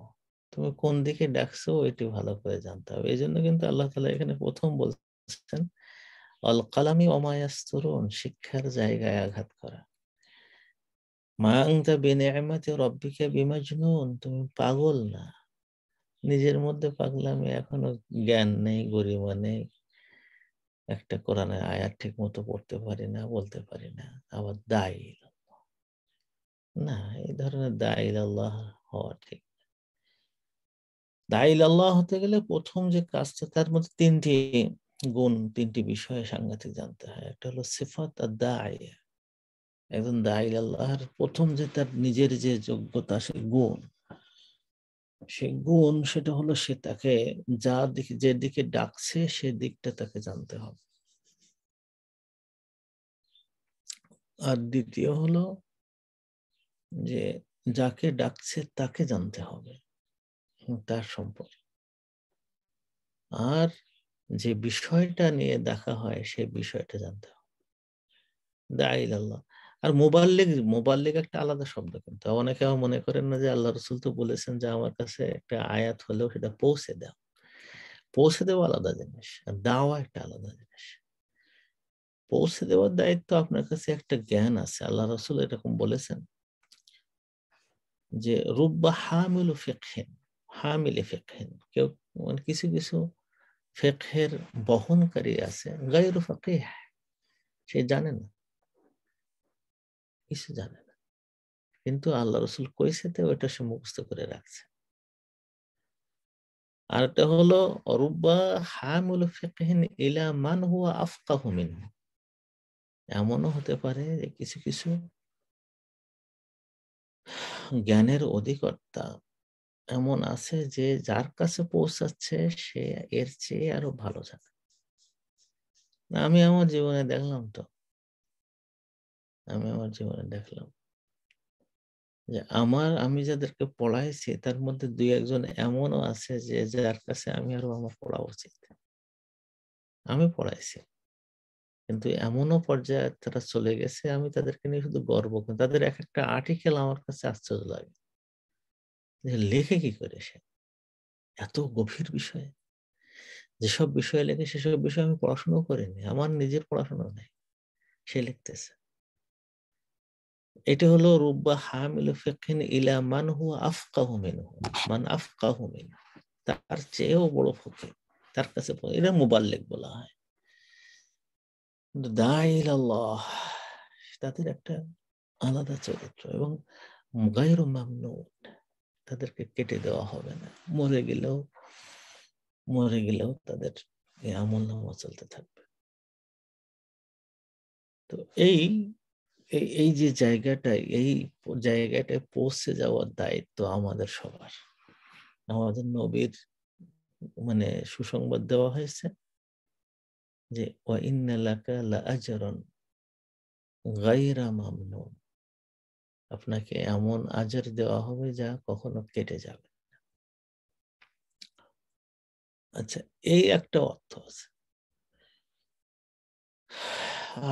তুমি কোন দিকে ডাকছো এটি ভালো করে জানতে হবে এই জন্য কিন্তু আল্লাহ তালা এখানে প্রথম বলছেন অল কালামি অমায়াস্তরুন শিক্ষার জায়গায় আঘাত করা তুমি পাগল না নিজের মধ্যে পাগলামি এখনো জ্ঞান নেই গরিমা নেই একটা কোরআন আয়া ঠিক মতো পড়তে পারি না বলতে পারি না আবার দায়ী না এই ধরনের দায়ী আল্লাহ হওয়া ঠিক দায়ী আল্লাহ হতে গেলে প্রথম যে কাজটা তার মধ্যে তিনটি গুণ তিনটি বিষয়ে সাংঘাতিক জানতে হয় একটা হলো সিফাত আর দায় একজন দায়ী আল্লাহর প্রথম যে তার নিজের যে যোগ্যতা সে গুণ সে গুণ সেটা হলো সে তাকে যা দিকে যে দিকে ডাকছে সে দিকটা তাকে জানতে হবে আর দ্বিতীয় হলো যে যাকে ডাকছে তাকে জানতে হবে তার সম্পর্কে আর যে বিষয়টা নিয়ে দেখা হয় সে বিষয়টা জানতে হবে দায়ী আল্লাহ আর মোবাইল লেগ একটা আলাদা শব্দ কিন্তু অনেকে মনে করেন না যে আল্লাহ রসুল তো বলেছেন যে আমার কাছে একটা আয়াত হলেও সেটা পৌঁছে দাও পৌঁছে দেওয়া আলাদা জিনিস আর দাওয়া একটা আলাদা জিনিস পৌঁছে দেওয়ার দায়িত্ব আপনার কাছে একটা জ্ঞান আছে আল্লাহ রসুল এরকম বলেছেন যে রুব্বা হামিল ফেকহেন হামিল ফেকহেন কেউ মানে কিছু কিছু ফেকহের বহনকারী আছে গায়রু ফেকেহ সে জানে না কিছু জানে না কিন্তু আল্লাহ রসুল কইছে তো ওইটা সে মুখস্থ করে রাখছে আর এটা হলো অরুবা হামুল ফেকহিন ইলা মান হুয়া আফকা হুমিন এমনও হতে পারে যে কিছু কিছু জ্ঞানের অধিকর্তা এমন আছে যে যার কাছে পৌঁছাচ্ছে সে এর চেয়ে আরো ভালো জানে আমি আমার জীবনে দেখলাম তো আমি আমার জীবনে দেখলাম যে আমার আমি যাদেরকে পড়াইছি তার মধ্যে দুই একজন এমনও আছে যে যার কাছে আমি আরো আমার পড়া উচিত আমি পড়াইছি কিন্তু এমনও পর্যায়ে তারা চলে গেছে আমি তাদেরকে নিয়ে শুধু গর্ব করি তাদের এক একটা আর্টিকেল আমার কাছে আশ্চর্য লাগে যে লেখে কি করে সে এত গভীর বিষয়ে যেসব বিষয়ে লেখে সেসব বিষয়ে আমি পড়াশোনাও করিনি আমার নিজের পড়াশোনা নেই সে লিখতেছে এটা হলো রুব্বা হামিল ফিকহিন ইলা মান হুয়া আফকাহ মিনহু মান আফকাহ মিনহু তার চেয়েও বড় ফকির তার কাছে এটা মুবাল্লিক বলা হয় দাইল আল্লাহ তাদের একটা আলাদা চরিত্র এবং গায়ের মামনুন তাদেরকে কেটে দেওয়া হবে না মরে গেলেও মরে গেলেও তাদের আমল নামা চলতে থাকবে তো এই এই যে জায়গাটায় এই জায়গাটায় পৌঁছে যাওয়ার দায়িত্ব আমাদের সবার আমাদের নবীর মানে সুসংবাদ দেওয়া হয়েছে যে আপনাকে এমন আজার দেওয়া হবে যা কখনো কেটে যাবে আচ্ছা এই একটা অর্থ আছে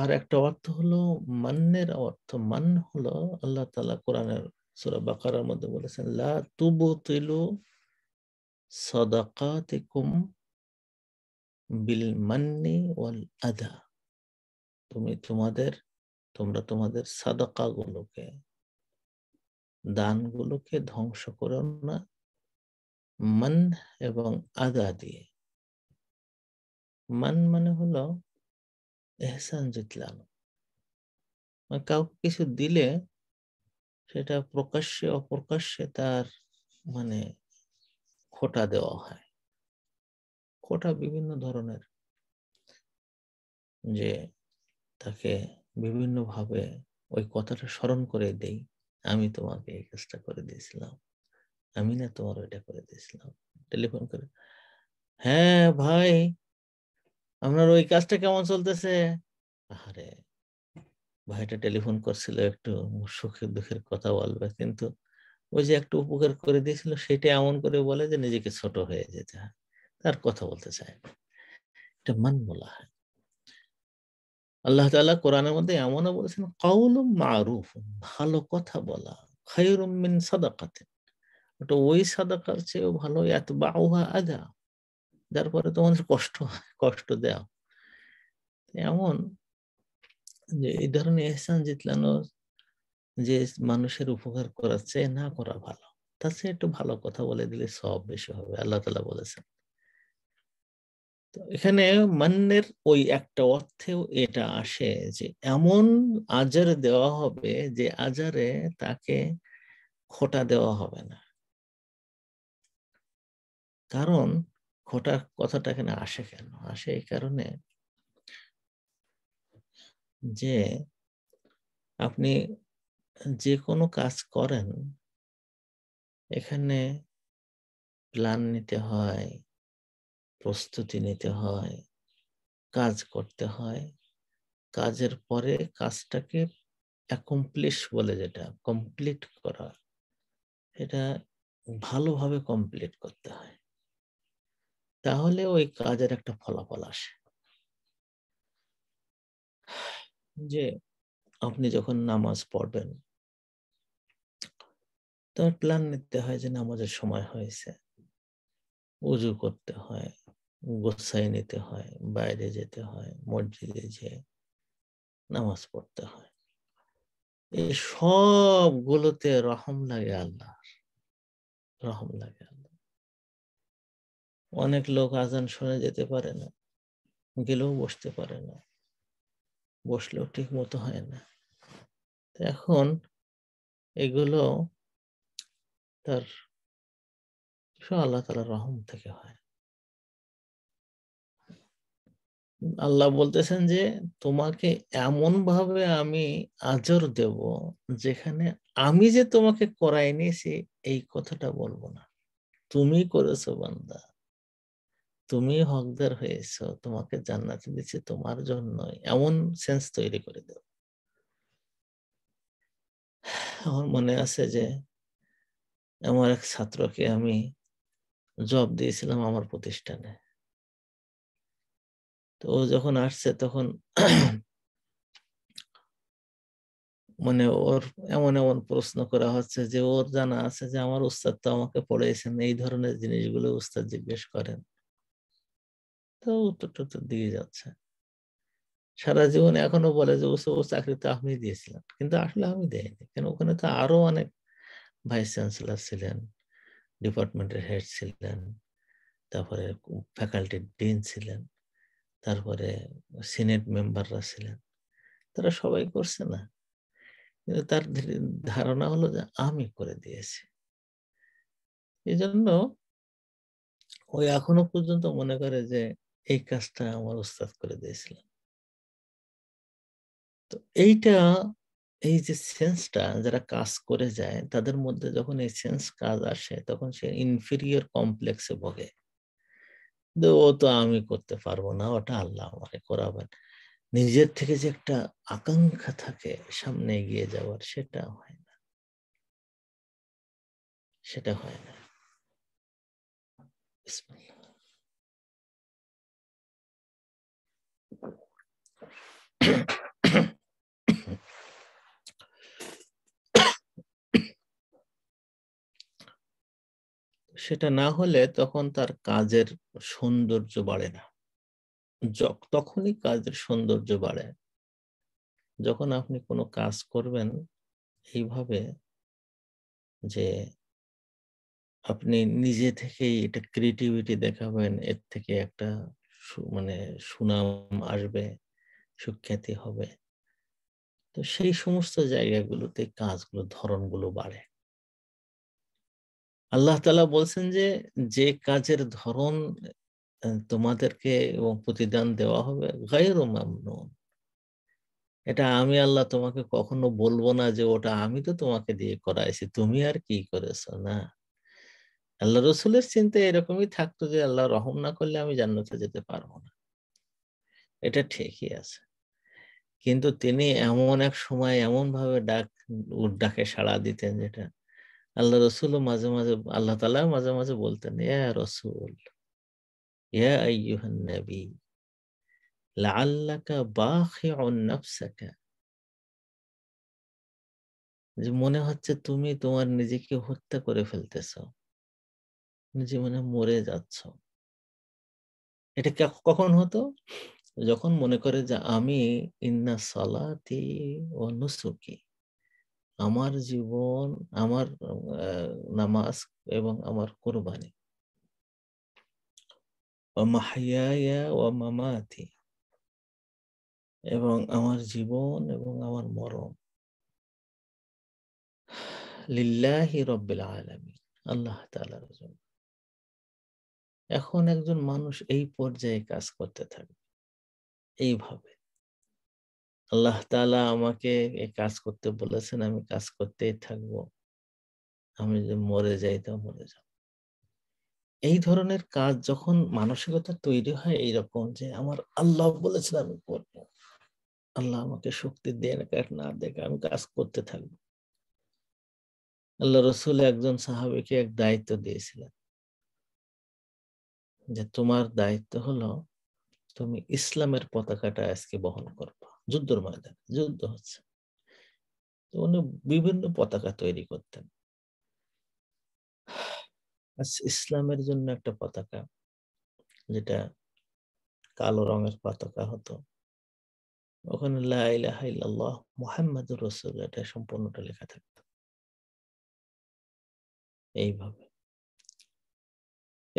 আর একটা অর্থ হলো মান্যের অর্থ মান হলো আল্লাহ তালা কোরআনের সুরা বাকারার মধ্যে বলেছেন লা তুবু তিলু সদাকাতিকুম বিল মান্নি ওয়াল আদা তুমি তোমাদের তোমরা তোমাদের সাদাকা সাদাকাগুলোকে দানগুলোকে ধ্বংস করো না মান এবং আদা দিয়ে মান মানে হলো এহসান জিতলানো মানে কাউকে কিছু দিলে সেটা প্রকাশ্যে অপ্রকাশ্যে তার মানে খোটা দেওয়া হয় খোটা বিভিন্ন ধরনের যে তাকে বিভিন্নভাবে ওই কথাটা স্মরণ করে দেই আমি তোমাকে এই কাজটা করে দিয়েছিলাম আমি না তোমার ওইটা করে দিয়েছিলাম টেলিফোন করে হ্যাঁ ভাই আপনার ওই কাজটা কেমন চলতেছে আরে ভাইটা টেলিফোন করছিল একটু সুখের দুঃখের কথা বলবে কিন্তু ওই যে একটু উপকার করে দিয়েছিল সেটা এমন করে বলে যে নিজেকে ছোট হয়ে যেতে হয় তার কথা বলতে চায় এটা মান বলা হয় আল্লাহ তালা কোরআনের মধ্যে এমনও বলেছেন কাউলুম মারুফ ভালো কথা বলা খায়রুম মিন সাদাকাতে ওটা ওই সাদাকার চেয়েও ভালো এত বাউহা আদা যার পরে তোমাদের কষ্ট কষ্ট দেওয়া এমন যে এই ধরনের এহসান জিতলানো যে মানুষের উপকার করার চেয়ে না করা ভালো তার চেয়ে একটু ভালো কথা বলে দিলে সব বেশি হবে আল্লাহ তালা বলেছেন এখানে মান্যের ওই একটা অর্থেও এটা আসে যে এমন আজার দেওয়া হবে যে আজারে তাকে খোটা দেওয়া হবে না কারণ খোটা কথাটা এখানে আসে কেন আসে এই কারণে যে আপনি যে কোনো কাজ করেন এখানে প্ল্যান নিতে হয় প্রস্তুতি নিতে হয় কাজ করতে হয় কাজের পরে কাজটাকে অ্যাকমপ্লিশ বলে যেটা কমপ্লিট করা এটা ভালোভাবে কমপ্লিট করতে হয় তাহলে ওই কাজের একটা ফলাফল আসে যে আপনি যখন নামাজ পড়বেন তার প্ল্যান নিতে হয় যে নামাজের সময় হয়েছে উজু করতে হয় গোসাই নিতে হয় বাইরে যেতে হয় মসজিদে যে নামাজ পড়তে হয় এই সবগুলোতে রহম লাগে আল্লাহ রহম লাগে অনেক লোক আজান শুনে যেতে পারে না গেলেও বসতে পারে না বসলেও ঠিক মতো হয় না এখন এগুলো তার আল্লাহ তালা রহম থেকে হয় আল্লাহ বলতেছেন যে তোমাকে এমন ভাবে আমি আজর দেব যেখানে আমি যে তোমাকে করাই সে এই কথাটা বলবো না তুমি করেছো বান্দা তুমি হকদার হয়েছ তোমাকে জান্নাতে দিচ্ছে তোমার জন্য এমন সেন্স তৈরি করে দেব আমার মনে আছে যে আমার এক ছাত্রকে আমি জব দিয়েছিলাম আমার প্রতিষ্ঠানে তো যখন আসছে তখন মানে ওর এমন এমন প্রশ্ন করা হচ্ছে যে ওর জানা আছে যে আমার উস্তাদ তো আমাকে পড়েছেন এই ধরনের জিনিসগুলো উস্তাদ জিজ্ঞেস করেন তো উত্তর টুত্তর দিয়ে যাচ্ছে সারা জীবনে এখনো বলে যে ওসব ও চাকরি তো আমি দিয়েছিলাম কিন্তু আসলে আমি দেয়নি কেন ওখানে তো আরো অনেক ভাইস চ্যান্সেলার ছিলেন ডিপার্টমেন্টের হেড ছিলেন তারপরে ফ্যাকাল্টির ডিন ছিলেন তারপরে সিনেট মেম্বাররা ছিলেন তারা সবাই করছে না কিন্তু তার ধারণা হলো যে আমি করে দিয়েছি এই জন্য ও এখনো পর্যন্ত মনে করে যে এই কাজটা আমার উস্তাদ করে দিয়েছিলেন তো এইটা এই যে সেন্সটা যারা কাজ করে যায় তাদের মধ্যে যখন এই সেন্স কাজ আসে তখন সে ইনফিরিয়র কমপ্লেক্সে ভোগে ও তো আমি করতে পারবো না ওটা আল্লাহ আমাকে করাবেন নিজের থেকে যে একটা আকাঙ্ক্ষা থাকে সামনে এগিয়ে যাওয়ার সেটা হয় না সেটা হয় না সেটা না হলে তখন তার কাজের সৌন্দর্য বাড়ে না তখনই কাজের সৌন্দর্য বাড়ে যখন আপনি কোনো কাজ করবেন এইভাবে যে আপনি নিজে থেকেই এটা ক্রিয়েটিভিটি দেখাবেন এর থেকে একটা মানে সুনাম আসবে সুখ্যাতি হবে তো সেই সমস্ত জায়গাগুলোতে কাজগুলো ধরনগুলো বাড়ে আল্লাহ তালা বলছেন যে যে কাজের ধরন তোমাদেরকে এবং প্রতিদান দেওয়া হবে গায়ের এটা আমি আল্লাহ তোমাকে কখনো বলবো না যে ওটা আমি তো তোমাকে দিয়ে করাইছি তুমি আর কি করেছো না আল্লাহ রসুলের চিন্তা এরকমই থাকতো যে আল্লাহ রহম না করলে আমি জান্নাতে যেতে পারবো না এটা ঠিকই আছে কিন্তু তিনি এমন এক সময় এমন ভাবে ডাক ডাকে সাড়া দিতেন যেটা আল্লাহ রসুল মাঝে মাঝে আল্লাহ তালা মাঝে মাঝে বলতেন ইয়া রসুল যে মনে হচ্ছে তুমি তোমার নিজেকে হত্যা করে ফেলতেছ নিজে মনে মরে যাচ্ছ এটা কখন হতো যখন মনে করে যে আমি ইন্না সালাতি ও নুসুকি আমার জীবন আমার নামাজ এবং আমার কোরবানি ও ও মামাতি এবং আমার জীবন এবং আমার মরণ লিল্লাহি রব্বিল আলমী আল্লাহ তালার জন্য এখন একজন মানুষ এই পর্যায়ে কাজ করতে থাকবে এইভাবে আল্লাহ তালা আমাকে এই কাজ করতে বলেছেন আমি কাজ করতেই থাকব আমি যদি মরে যাই তো মরে যাব এই ধরনের কাজ যখন মানসিকতা তৈরি হয় এইরকম যে আমার আল্লাহ বলেছেন আমি করব আল্লাহ আমাকে শক্তি দেন না দেখে আমি কাজ করতে থাকব আল্লাহ রসুল একজন সাহাবিকে এক দায়িত্ব দিয়েছিলেন যে তোমার দায়িত্ব হলো তুমি ইসলামের পতাকাটা আজকে বহন করবা যুদ্ধর ময়দানে যুদ্ধ হচ্ছে তো উনি বিভিন্ন পতাকা তৈরি করতেন ইসলামের জন্য একটা পতাকা যেটা কালো রঙের পতাকা হতো ওখানে লাহ মোহাম্মদুর রসুল এটা সম্পূর্ণটা লেখা থাকতো এইভাবে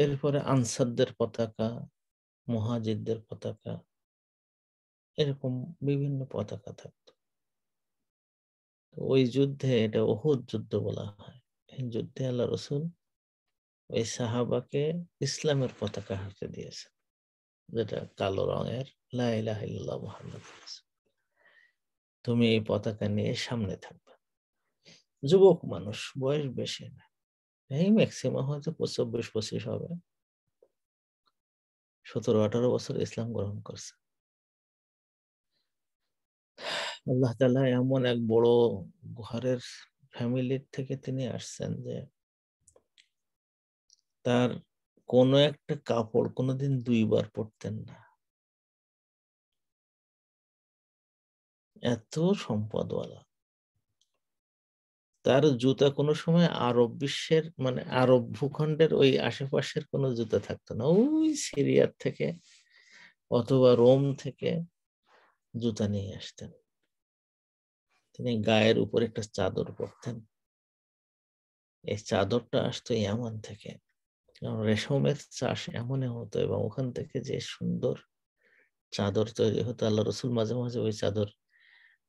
এরপরে আনসারদের পতাকা মহাজিদদের পতাকা এরকম বিভিন্ন পতাকা থাকতো ওই যুদ্ধে এটা অহুদ যুদ্ধ বলা হয় এই যুদ্ধে আল্লাহ রসুল ওই সাহাবাকে ইসলামের পতাকা হাতে দিয়েছে যেটা কালো রঙের তুমি এই পতাকা নিয়ে সামনে থাকবে যুবক মানুষ বয়স বেশি না এই ম্যাক্সিমাম হয়তো চব্বিশ পঁচিশ হবে সতেরো আঠারো বছর ইসলাম গ্রহণ করছে আল্লাহ তালা এমন এক বড় ঘরের ফ্যামিলির থেকে তিনি আসছেন যে তার কোনো একটা কাপড় কোনোদিন দুইবার পরতেন না এত সম্পদওয়ালা তার জুতা কোনো সময় আরব বিশ্বের মানে আরব ভূখণ্ডের ওই আশেপাশের কোনো জুতা থাকতো না ওই সিরিয়ার থেকে অথবা রোম থেকে জুতা নিয়ে আসতেন তিনি গায়ের উপর একটা চাদর পরতেন এই চাদরটা আসতো ইয়ামান থেকে রেশমের চাষ এমন হতো এবং ওখান থেকে যে সুন্দর চাদর তৈরি হতো আল্লাহ রসুল মাঝে মাঝে ওই চাদর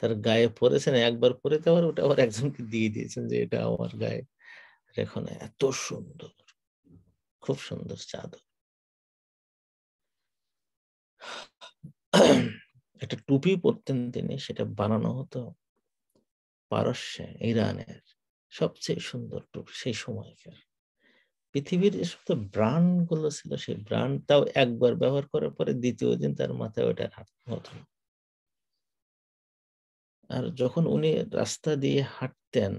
তার গায়ে পরেছেন একবার পরে তো আবার ওটা আবার একজনকে দিয়ে দিয়েছেন যে এটা আমার গায়ে রেখো না এত সুন্দর খুব সুন্দর চাদর একটা টুপি পরতেন তিনি সেটা বানানো হতো পারস্যে ইরানের সবচেয়ে সুন্দর টুপি সেই সময়কার পৃথিবীর এসব তো ব্রান্ড গুলো ছিল সেই ব্রান্ড তাও একবার ব্যবহার করার পরে দ্বিতীয় দিন তার মাথায় ওটা হাত হতো না আর যখন উনি রাস্তা দিয়ে হাঁটতেন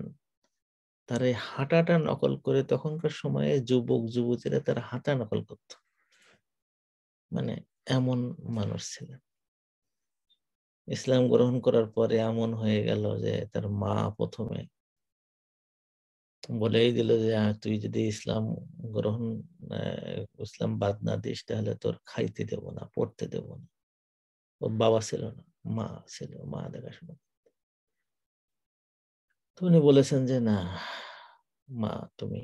তার এই হাঁটাটা নকল করে তখনকার সময়ে যুবক যুবতীরা তার হাঁটা নকল করত মানে এমন মানুষ ছিলেন ইসলাম গ্রহণ করার পরে এমন হয়ে গেল যে তার মা প্রথমে বলেই দিল যে তুই যদি ইসলাম গ্রহণ ইসলাম বাদ না দিস তাহলে তোর খাইতে দেব না পড়তে দেব না ওর বাবা ছিল না মা ছিল মা দেখাশোনা তো উনি বলেছেন যে না মা তুমি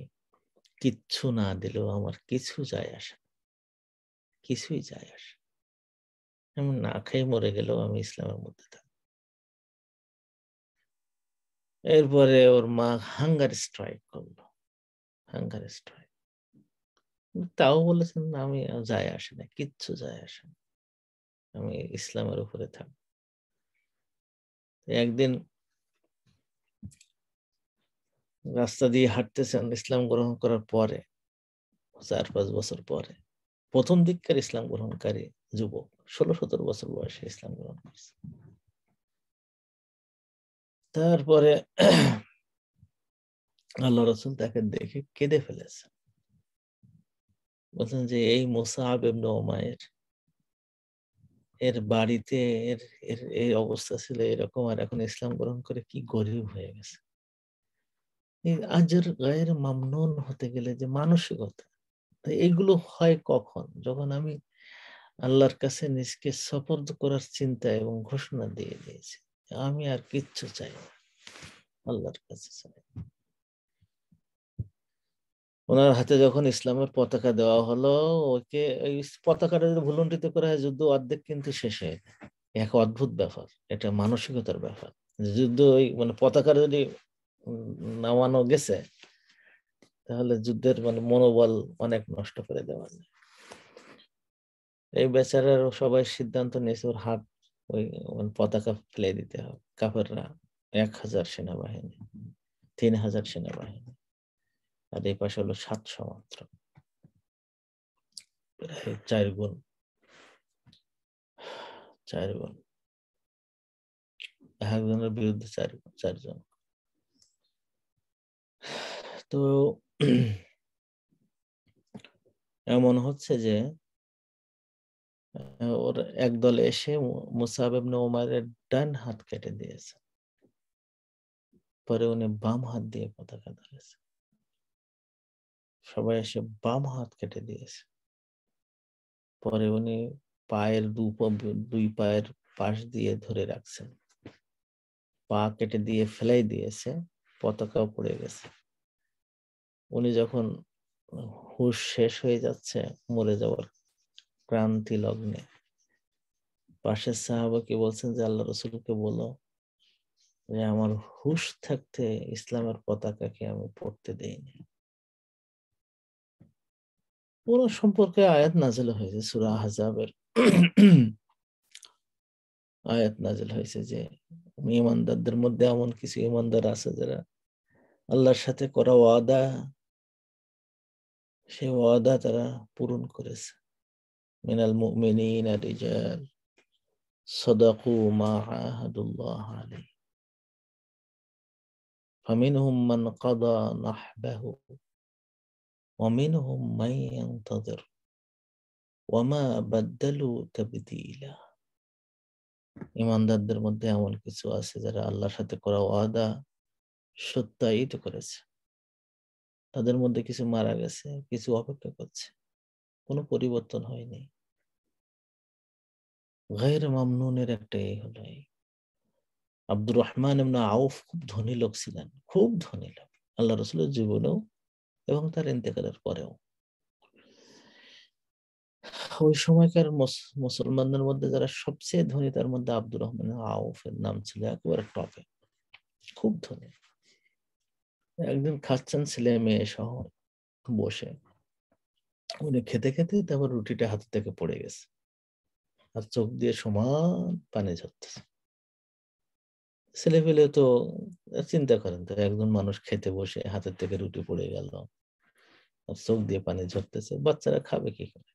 কিচ্ছু না দিলেও আমার কিছু যায় আসে কিছুই যায় আসে আমি না খেয়ে মরে গেলেও আমি ইসলামের মধ্যে থাকি এরপরে ওর মা হাঙ্গার স্ট্রাইক করলো হাঙ্গার স্ট্রাইক তাও বলেছেন আমি যায় আসে না কিচ্ছু যায় আসে না আমি ইসলামের উপরে থাকবো একদিন রাস্তা দিয়ে হাঁটতেছেন ইসলাম গ্রহণ করার পরে চার পাঁচ বছর পরে প্রথম দিককার ইসলাম গ্রহণকারী যুবক ষোলো সতেরো বছর বয়সে ইসলাম গ্রহণ করছে তারপরে আল্লাহ রসুল তাকে দেখে কেঁদে ফেলেছে বলছেন যে এই মোসাহাব এমন ওমায়ের এর বাড়িতে এর এর এই অবস্থা ছিল এরকম আর এখন ইসলাম গ্রহণ করে কি গরিব হয়ে গেছে আজের গায়ের মামনুন হতে গেলে যে মানসিকতা এগুলো হয় কখন যখন আমি আল্লাহর কাছে নিজকে সপর্দ করার চিন্তা এবং ঘোষণা দিয়ে দিয়েছি আমি আর কিচ্ছু চাই না আল্লাহর কাছে চাই ওনার হাতে যখন ইসলামের পতাকা দেওয়া হলো ওকে এই পতাকাটা যদি ভুলুন্টিতে করা হয় যুদ্ধ অর্ধেক কিন্তু শেষ হয়ে এক অদ্ভুত ব্যাপার এটা মানসিকতার ব্যাপার যুদ্ধ ওই মানে পতাকার যদি নামানো গেছে তাহলে যুদ্ধের মানে মনোবল অনেক নষ্ট করে দেওয়া যায় এই বেচারের সবাই সিদ্ধান্ত নিয়েছে ওর হাত ওই মানে পতাকা ফেলে দিতে হবে কাফেররা এক হাজার সেনাবাহিনী তিন হাজার সেনাবাহিনী আর এই পাশে হলো সাতশো মাত্র চার গুণ চার গুণ একজনের বিরুদ্ধে চার চারজন তো এমন হচ্ছে যে ওর একদল এসে মুসাব ইবনে ওমারের ডান হাত কেটে দিয়েছে পরে উনি বাম হাত দিয়ে পতাকা ধরেছে সবাই এসে বাম হাত কেটে দিয়েছে পরে উনি পায়ের দুই পায়ের পাশ দিয়ে ধরে রাখছেন পা কেটে দিয়ে ফেলাই দিয়েছে পতাকাও পড়ে গেছে উনি যখন হুশ শেষ হয়ে যাচ্ছে মরে যাওয়ার ক্রান্তি লগ্নে পাশের সাহাবাকে বলছেন যে আল্লাহ রসুলকে বলো যে আমার হুশ থাকতে ইসলামের পতাকাকে আমি পড়তে দেইনি পুরো সম্পর্কে আয়াত নাজেল হয়েছে সুরা হাজাবের আয়াত নাজেল হয়েছে যে ইমানদারদের মধ্যে এমন কিছু ইমানদার আছে যারা আল্লাহর সাথে করা ওয়াদা সেই ওয়াদা তারা পূরণ করেছে মিনাল মুমিনিন রিজাল صدقوا ما عاهدوا الله عليه فمنهم من قضى نحبه ومنهم من ينتظر وما بدلوا تبديلا ইমানদারদের মধ্যে এমন কিছু আছে যারা আল্লাহর সাথে করা ওয়াদা সত্যায়িত করেছে তাদের মধ্যে কিছু মারা গেছে কিছু অপেক্ষা করছে কোনো পরিবর্তন হয়নি গায়ের মামনুনের একটা এই হলো আব্দুর রহমান এমন আউফ খুব ধনী লোক ছিলেন খুব ধনী লোক আল্লাহ রসুলের জীবনেও এবং তার ইন্তেকালের পরেও ওই সময়কার মুসলমানদের মধ্যে যারা সবচেয়ে ধনী তার মধ্যে আব্দুর রহমান আউফের নাম ছিল একেবারে টপে খুব ধনী একদিন খাচ্ছেন ছেলে মেয়ে সহ বসে উনি খেতে খেতে তারপর রুটিটা হাত থেকে পড়ে গেছে আর চোখ দিয়ে সমান পানি ঝরতেছে ছেলে পেলে তো চিন্তা করেন তো একজন মানুষ খেতে বসে হাতের থেকে রুটি পড়ে গেল আর চোখ দিয়ে পানি ঝরতেছে বাচ্চারা খাবে কি করে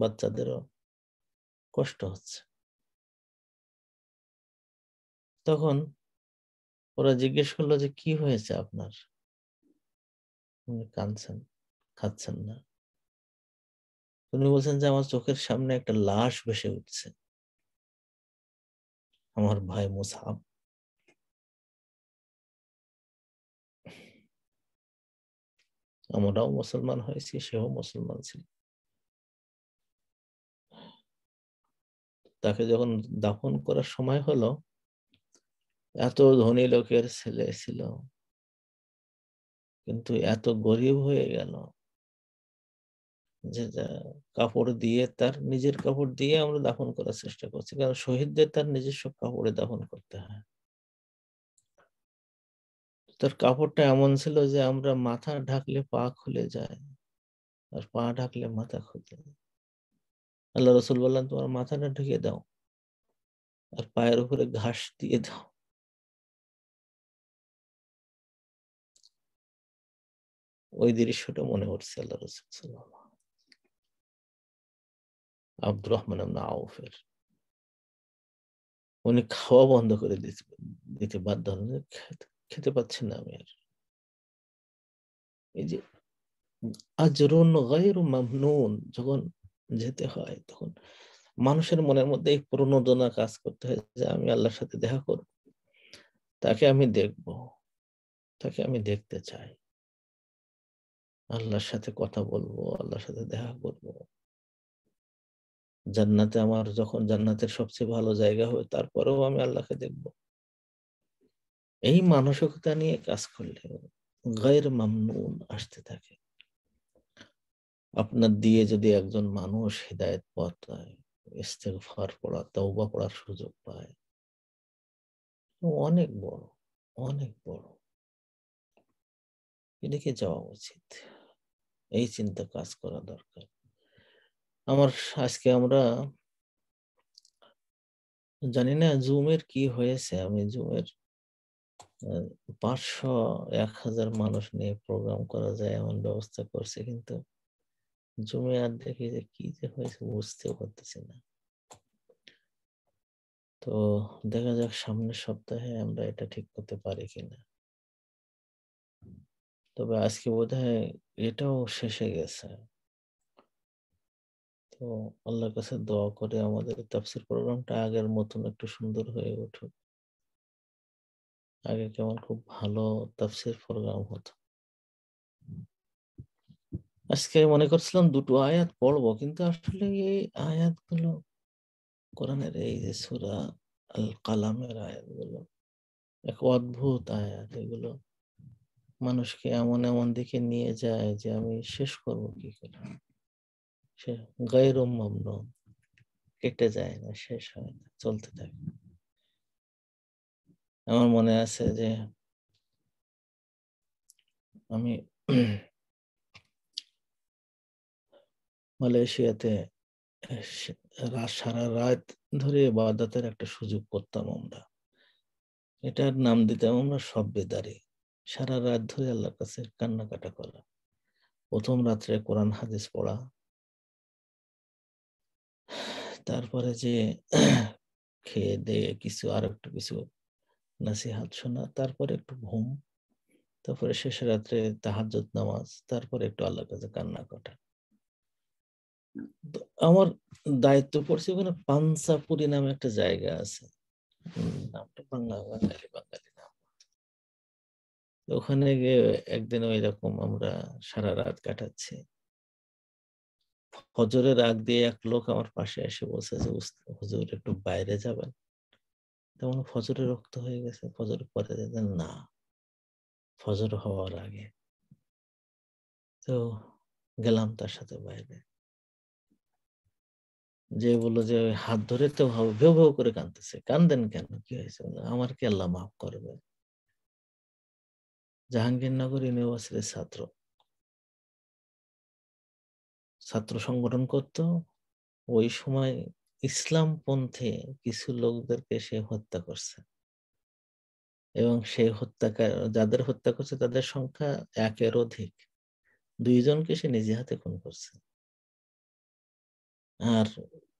বাচ্চাদেরও কষ্ট হচ্ছে তখন ওরা জিজ্ঞেস করলো যে কি হয়েছে আপনার কাঁদছেন খাচ্ছেন না উনি বলছেন যে আমার চোখের সামনে একটা লাশ ভেসে উঠছে আমার ভাই মোসাব আমরাও মুসলমান হয়েছি সেও মুসলমান ছিল তাকে যখন দাফন করার সময় হলো এত ধনী লোকের ছেলে ছিল কিন্তু এত গরিব হয়ে গেল যে কাপড় দিয়ে তার নিজের কাপড় দিয়ে আমরা দাফন করার চেষ্টা করছি কারণ শহীদদের তার নিজস্ব কাপড়ে দাফন করতে হয় তার কাপড়টা এমন ছিল যে আমরা মাথা ঢাকলে পা খুলে যায় আর পা ঢাকলে মাথা খুলে আল্লাহ রসুল বললাম তোমার মাথাটা ঢুকে দাও আর পায়ের উপরে ঘাস দিয়ে দাও ওই দৃশ্যটা মনে হচ্ছে আল্লাহ রসুল আব্দুর রহমান আউফের উনি খাওয়া বন্ধ করে দিতে বাধ্য হন খেতে পাচ্ছি না আমি আর এই যে আজরুন গায়ের মামনুন যখন যেতে হয় তখন মানুষের মনের মধ্যে এই প্রণোদনা কাজ করতে হয় যে আমি আল্লাহর সাথে দেখা করব তাকে আমি দেখব তাকে আমি দেখতে চাই আল্লাহর সাথে কথা বলবো আল্লাহর সাথে দেখা করবো জান্নাতে আমার যখন জান্নাতের সবচেয়ে ভালো জায়গা হবে তারপরেও আমি আল্লাহকে দেখব এই মানসিকতা নিয়ে কাজ করলে গায়ের মামনুন আসতে থাকে আপনার দিয়ে যদি একজন মানুষ হৃদায়ত পথ পড়া তৌবা পড়ার সুযোগ পায় অনেক বড় অনেক বড় এদিকে যাওয়া উচিত এই চিন্তা কাজ করা দরকার আমার আজকে আমরা জানি না জুমের কি হয়েছে আমি জুমের পাঁচশো এক হাজার মানুষ নিয়ে প্রোগ্রাম করা যায় এমন ব্যবস্থা করছে কিন্তু জুমে আর দেখি যে কি যে হয়েছে বুঝতেও পারতেছি না তো দেখা যাক সামনের সপ্তাহে আমরা এটা ঠিক করতে পারি কিনা তবে আজকে বোধ এটাও শেষে গেছে তো আল্লাহর কাছে দোয়া করে আমাদের তাফসির প্রোগ্রামটা আগের মতন একটু সুন্দর হয়ে উঠুক আগে কেমন খুব ভালো তাফসির প্রোগ্রাম হতো আজকে মনে করছিলাম দুটো আয়াত পড়বো কিন্তু আসলে এই আয়াতগুলো কোরআনের এই যে সুরা আল কালামের আয়াতগুলো এক অদ্ভুত আয়াত এগুলো মানুষকে এমন এমন দিকে নিয়ে যায় যে আমি শেষ করব কি করে সে গায়রম কেটে যায় না শেষ হয় না চলতে থাকে আমার মনে আছে যে আমি মালয়েশিয়াতে সারা রাত ধরে বাদাতের একটা সুযোগ করতাম আমরা এটার নাম দিতাম আমরা সব বেদারি সারা রাত ধরে আল্লাহর কাছে কান্নাকাটা করা প্রথম রাত্রে কোরআন হাদিস পড়া তারপরে যে খেয়ে দেয়ে কিছু আর একটু কিছু নাসিহাত শোনা তারপরে একটু ঘুম তারপরে শেষ রাত্রে তাহাজত নামাজ তারপরে একটু আল্লাহর কাছে কান্না কাটা আমার দায়িত্ব পড়ছে ওখানে পাঞ্চাপুরি নামে একটা জায়গা আছে নামটা বাংলা বাঙালি বাঙালি ওখানে গিয়ে একদিন ওই রকম আমরা সারা রাত কাটাচ্ছি হজরের আগ দিয়ে এক লোক আমার পাশে এসে বলছে যে হুজুর একটু বাইরে যাবেন তেমন ফজরে রক্ত হয়ে গেছে ফজর পরে না ফজর হওয়ার আগে তো গেলাম তার সাথে বাইরে যে বললো যে হাত ধরে তো ভেউ ভেউ করে কাঁদতেছে কান্দেন কেন কি হয়েছে আমার কি আল্লাহ মাফ করবে জাহাঙ্গীরনগর ইউনিভার্সিটির ছাত্র ছাত্র সংগঠন করত ওই সময় ইসলামপন্থী কিছু লোকদেরকে সে হত্যা করছে এবং সেই হত্যাকার যাদের হত্যা করছে তাদের সংখ্যা একের অধিক দুইজনকে সে নিজে হাতে খুন করছে আর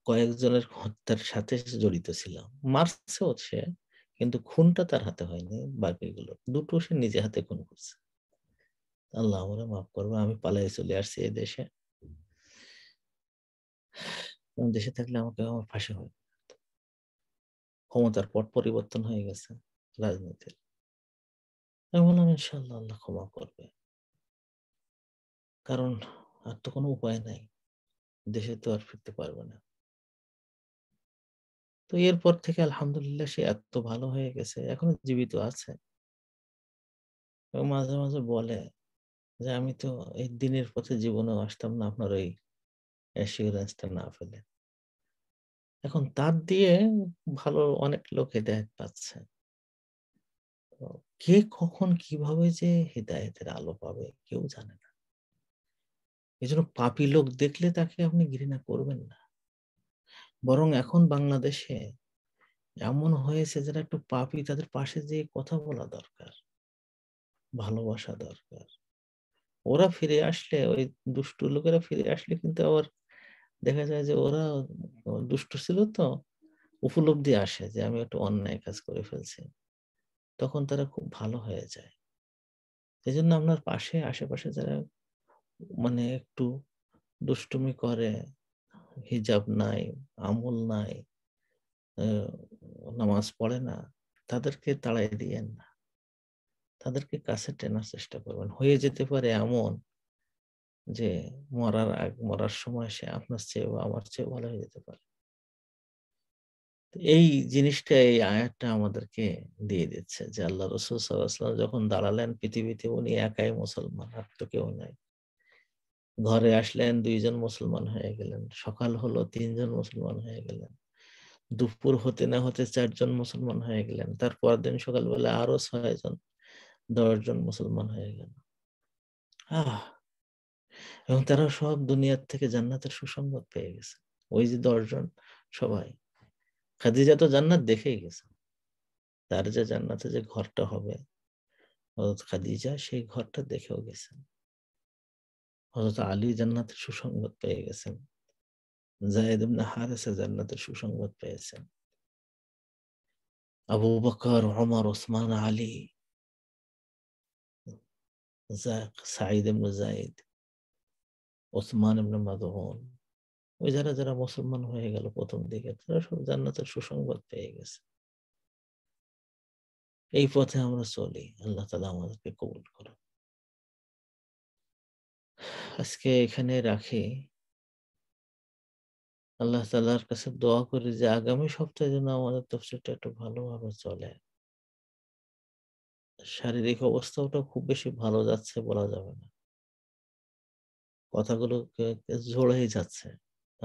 কয়েকজনের হত্যার সাথে জড়িত ছিল মারছেও সে কিন্তু খুনটা তার হাতে হয়নি বাকিগুলো দুটো সে নিজে হাতে খুন করছে আল্লাহ আমরা মাফ করবো আমি পালাই চলে আসছি এই দেশে দেশে থাকলে আমাকে আমার ফাঁসি হয় ক্ষমতার পট পরিবর্তন হয়ে গেছে রাজনীতির আমি বললাম ইনশাল্লাহ আল্লাহ ক্ষমা করবে কারণ আর তো কোনো উপায় নাই দেশে তো আর ফিরতে পারবে না তো এরপর থেকে আলহামদুলিল্লাহ সে এত ভালো হয়ে গেছে এখনো জীবিত আছে মাঝে মাঝে বলে যে আমি তো এই দিনের পথে জীবনে আসতাম না আপনার ওই অ্যাসিওরেন্সটা না ফেলে এখন তার দিয়ে ভালো অনেক লোক হেদায়ত পাচ্ছে কে কখন কিভাবে যে হেদায়তের আলো পাবে কেউ জানে না এজন্য পাপি লোক দেখলে তাকে আপনি ঘৃণা করবেন না বরং এখন বাংলাদেশে এমন হয়েছে যারা একটু পাপি তাদের পাশে যেয়ে কথা বলা দরকার ভালোবাসা দরকার ওরা ফিরে আসলে ওই দুষ্ট লোকেরা ফিরে আসলে কিন্তু আবার দেখা যায় যে ওরা দুষ্ট ছিল তো উপলব্ধি আসে যে আমি একটু অন্যায় কাজ করে ফেলছি তখন তারা খুব ভালো হয়ে যায় সেই জন্য আপনার পাশে আশেপাশে যারা মানে একটু দুষ্টুমি করে হিজাব নাই আমল নাই নামাজ পড়ে না তাদেরকে তাড়াই দিয়েন না তাদেরকে কাছে টেনার চেষ্টা করবেন হয়ে যেতে পারে এমন যে মরার আগ মরার সময় সে আপনার চেয়ে বা আমার চেয়ে ভালো হয়ে যেতে পারে এই জিনিসটা এই আয়াতটা আমাদেরকে দিয়ে দিচ্ছে যে আল্লাহ রসুল সাল্লাহ যখন দাঁড়ালেন পৃথিবীতে উনি একাই মুসলমান আর তো কেউ নাই ঘরে আসলেন দুইজন মুসলমান হয়ে গেলেন সকাল হলো তিনজন মুসলমান হয়ে গেলেন দুপুর হতে না হতে চারজন মুসলমান হয়ে গেলেন তারপর দিন সকালবেলা আরো ছয়জন দশজন মুসলমান হয়ে গেল আহ এবং তারা সব দুনিয়ার থেকে জান্নাতের সুসংবাদ পেয়ে গেছে ওই যে দশজন সবাই খাদিজা তো জান্নাত দেখেই গেছে তার যে জান্নাতে যে ঘরটা হবে খাদিজা সেই ঘরটা দেখেও গেছেন হযরত আলী জান্নাতের সুসংবাদ পেয়ে গেছেন যায়েদ ইবনে হারেসা জান্নাতের সুসংবাদ পেয়েছেন আবু বকর ওমর ওসমান আলী সাঈদ ইবনে যায়েদ ওসমান ইবনে মাদহুন ওই যারা যারা মুসলমান হয়ে গেল প্রথম দিকে তারা সব জান্নাতের সুসংবাদ পেয়ে গেছে এই পথে আমরা চলি আল্লাহ তালা আমাদেরকে কবুল করুন আজকে এখানে রাখি আল্লাহ তালার কাছে দোয়া করি যে আগামী সপ্তাহে যেন আমাদের তফসিলটা একটু ভালোভাবে চলে শারীরিক অবস্থাটা খুব বেশি ভালো যাচ্ছে বলা যাবে না কথাগুলো জোড়াই যাচ্ছে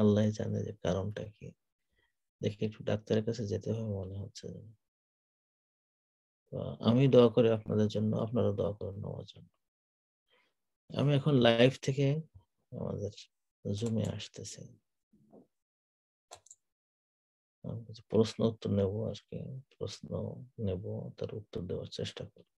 আল্লাহ জানে যে কারণটা কি দেখি একটু ডাক্তারের কাছে যেতে হবে মনে হচ্ছে আমি দোয়া করি আপনাদের জন্য আপনারা দোয়া করেন আমার জন্য আমি এখন লাইভ থেকে আমাদের জুমে আসতেছি প্রশ্ন উত্তর নেব আর কি প্রশ্ন নেব তার উত্তর দেওয়ার চেষ্টা করব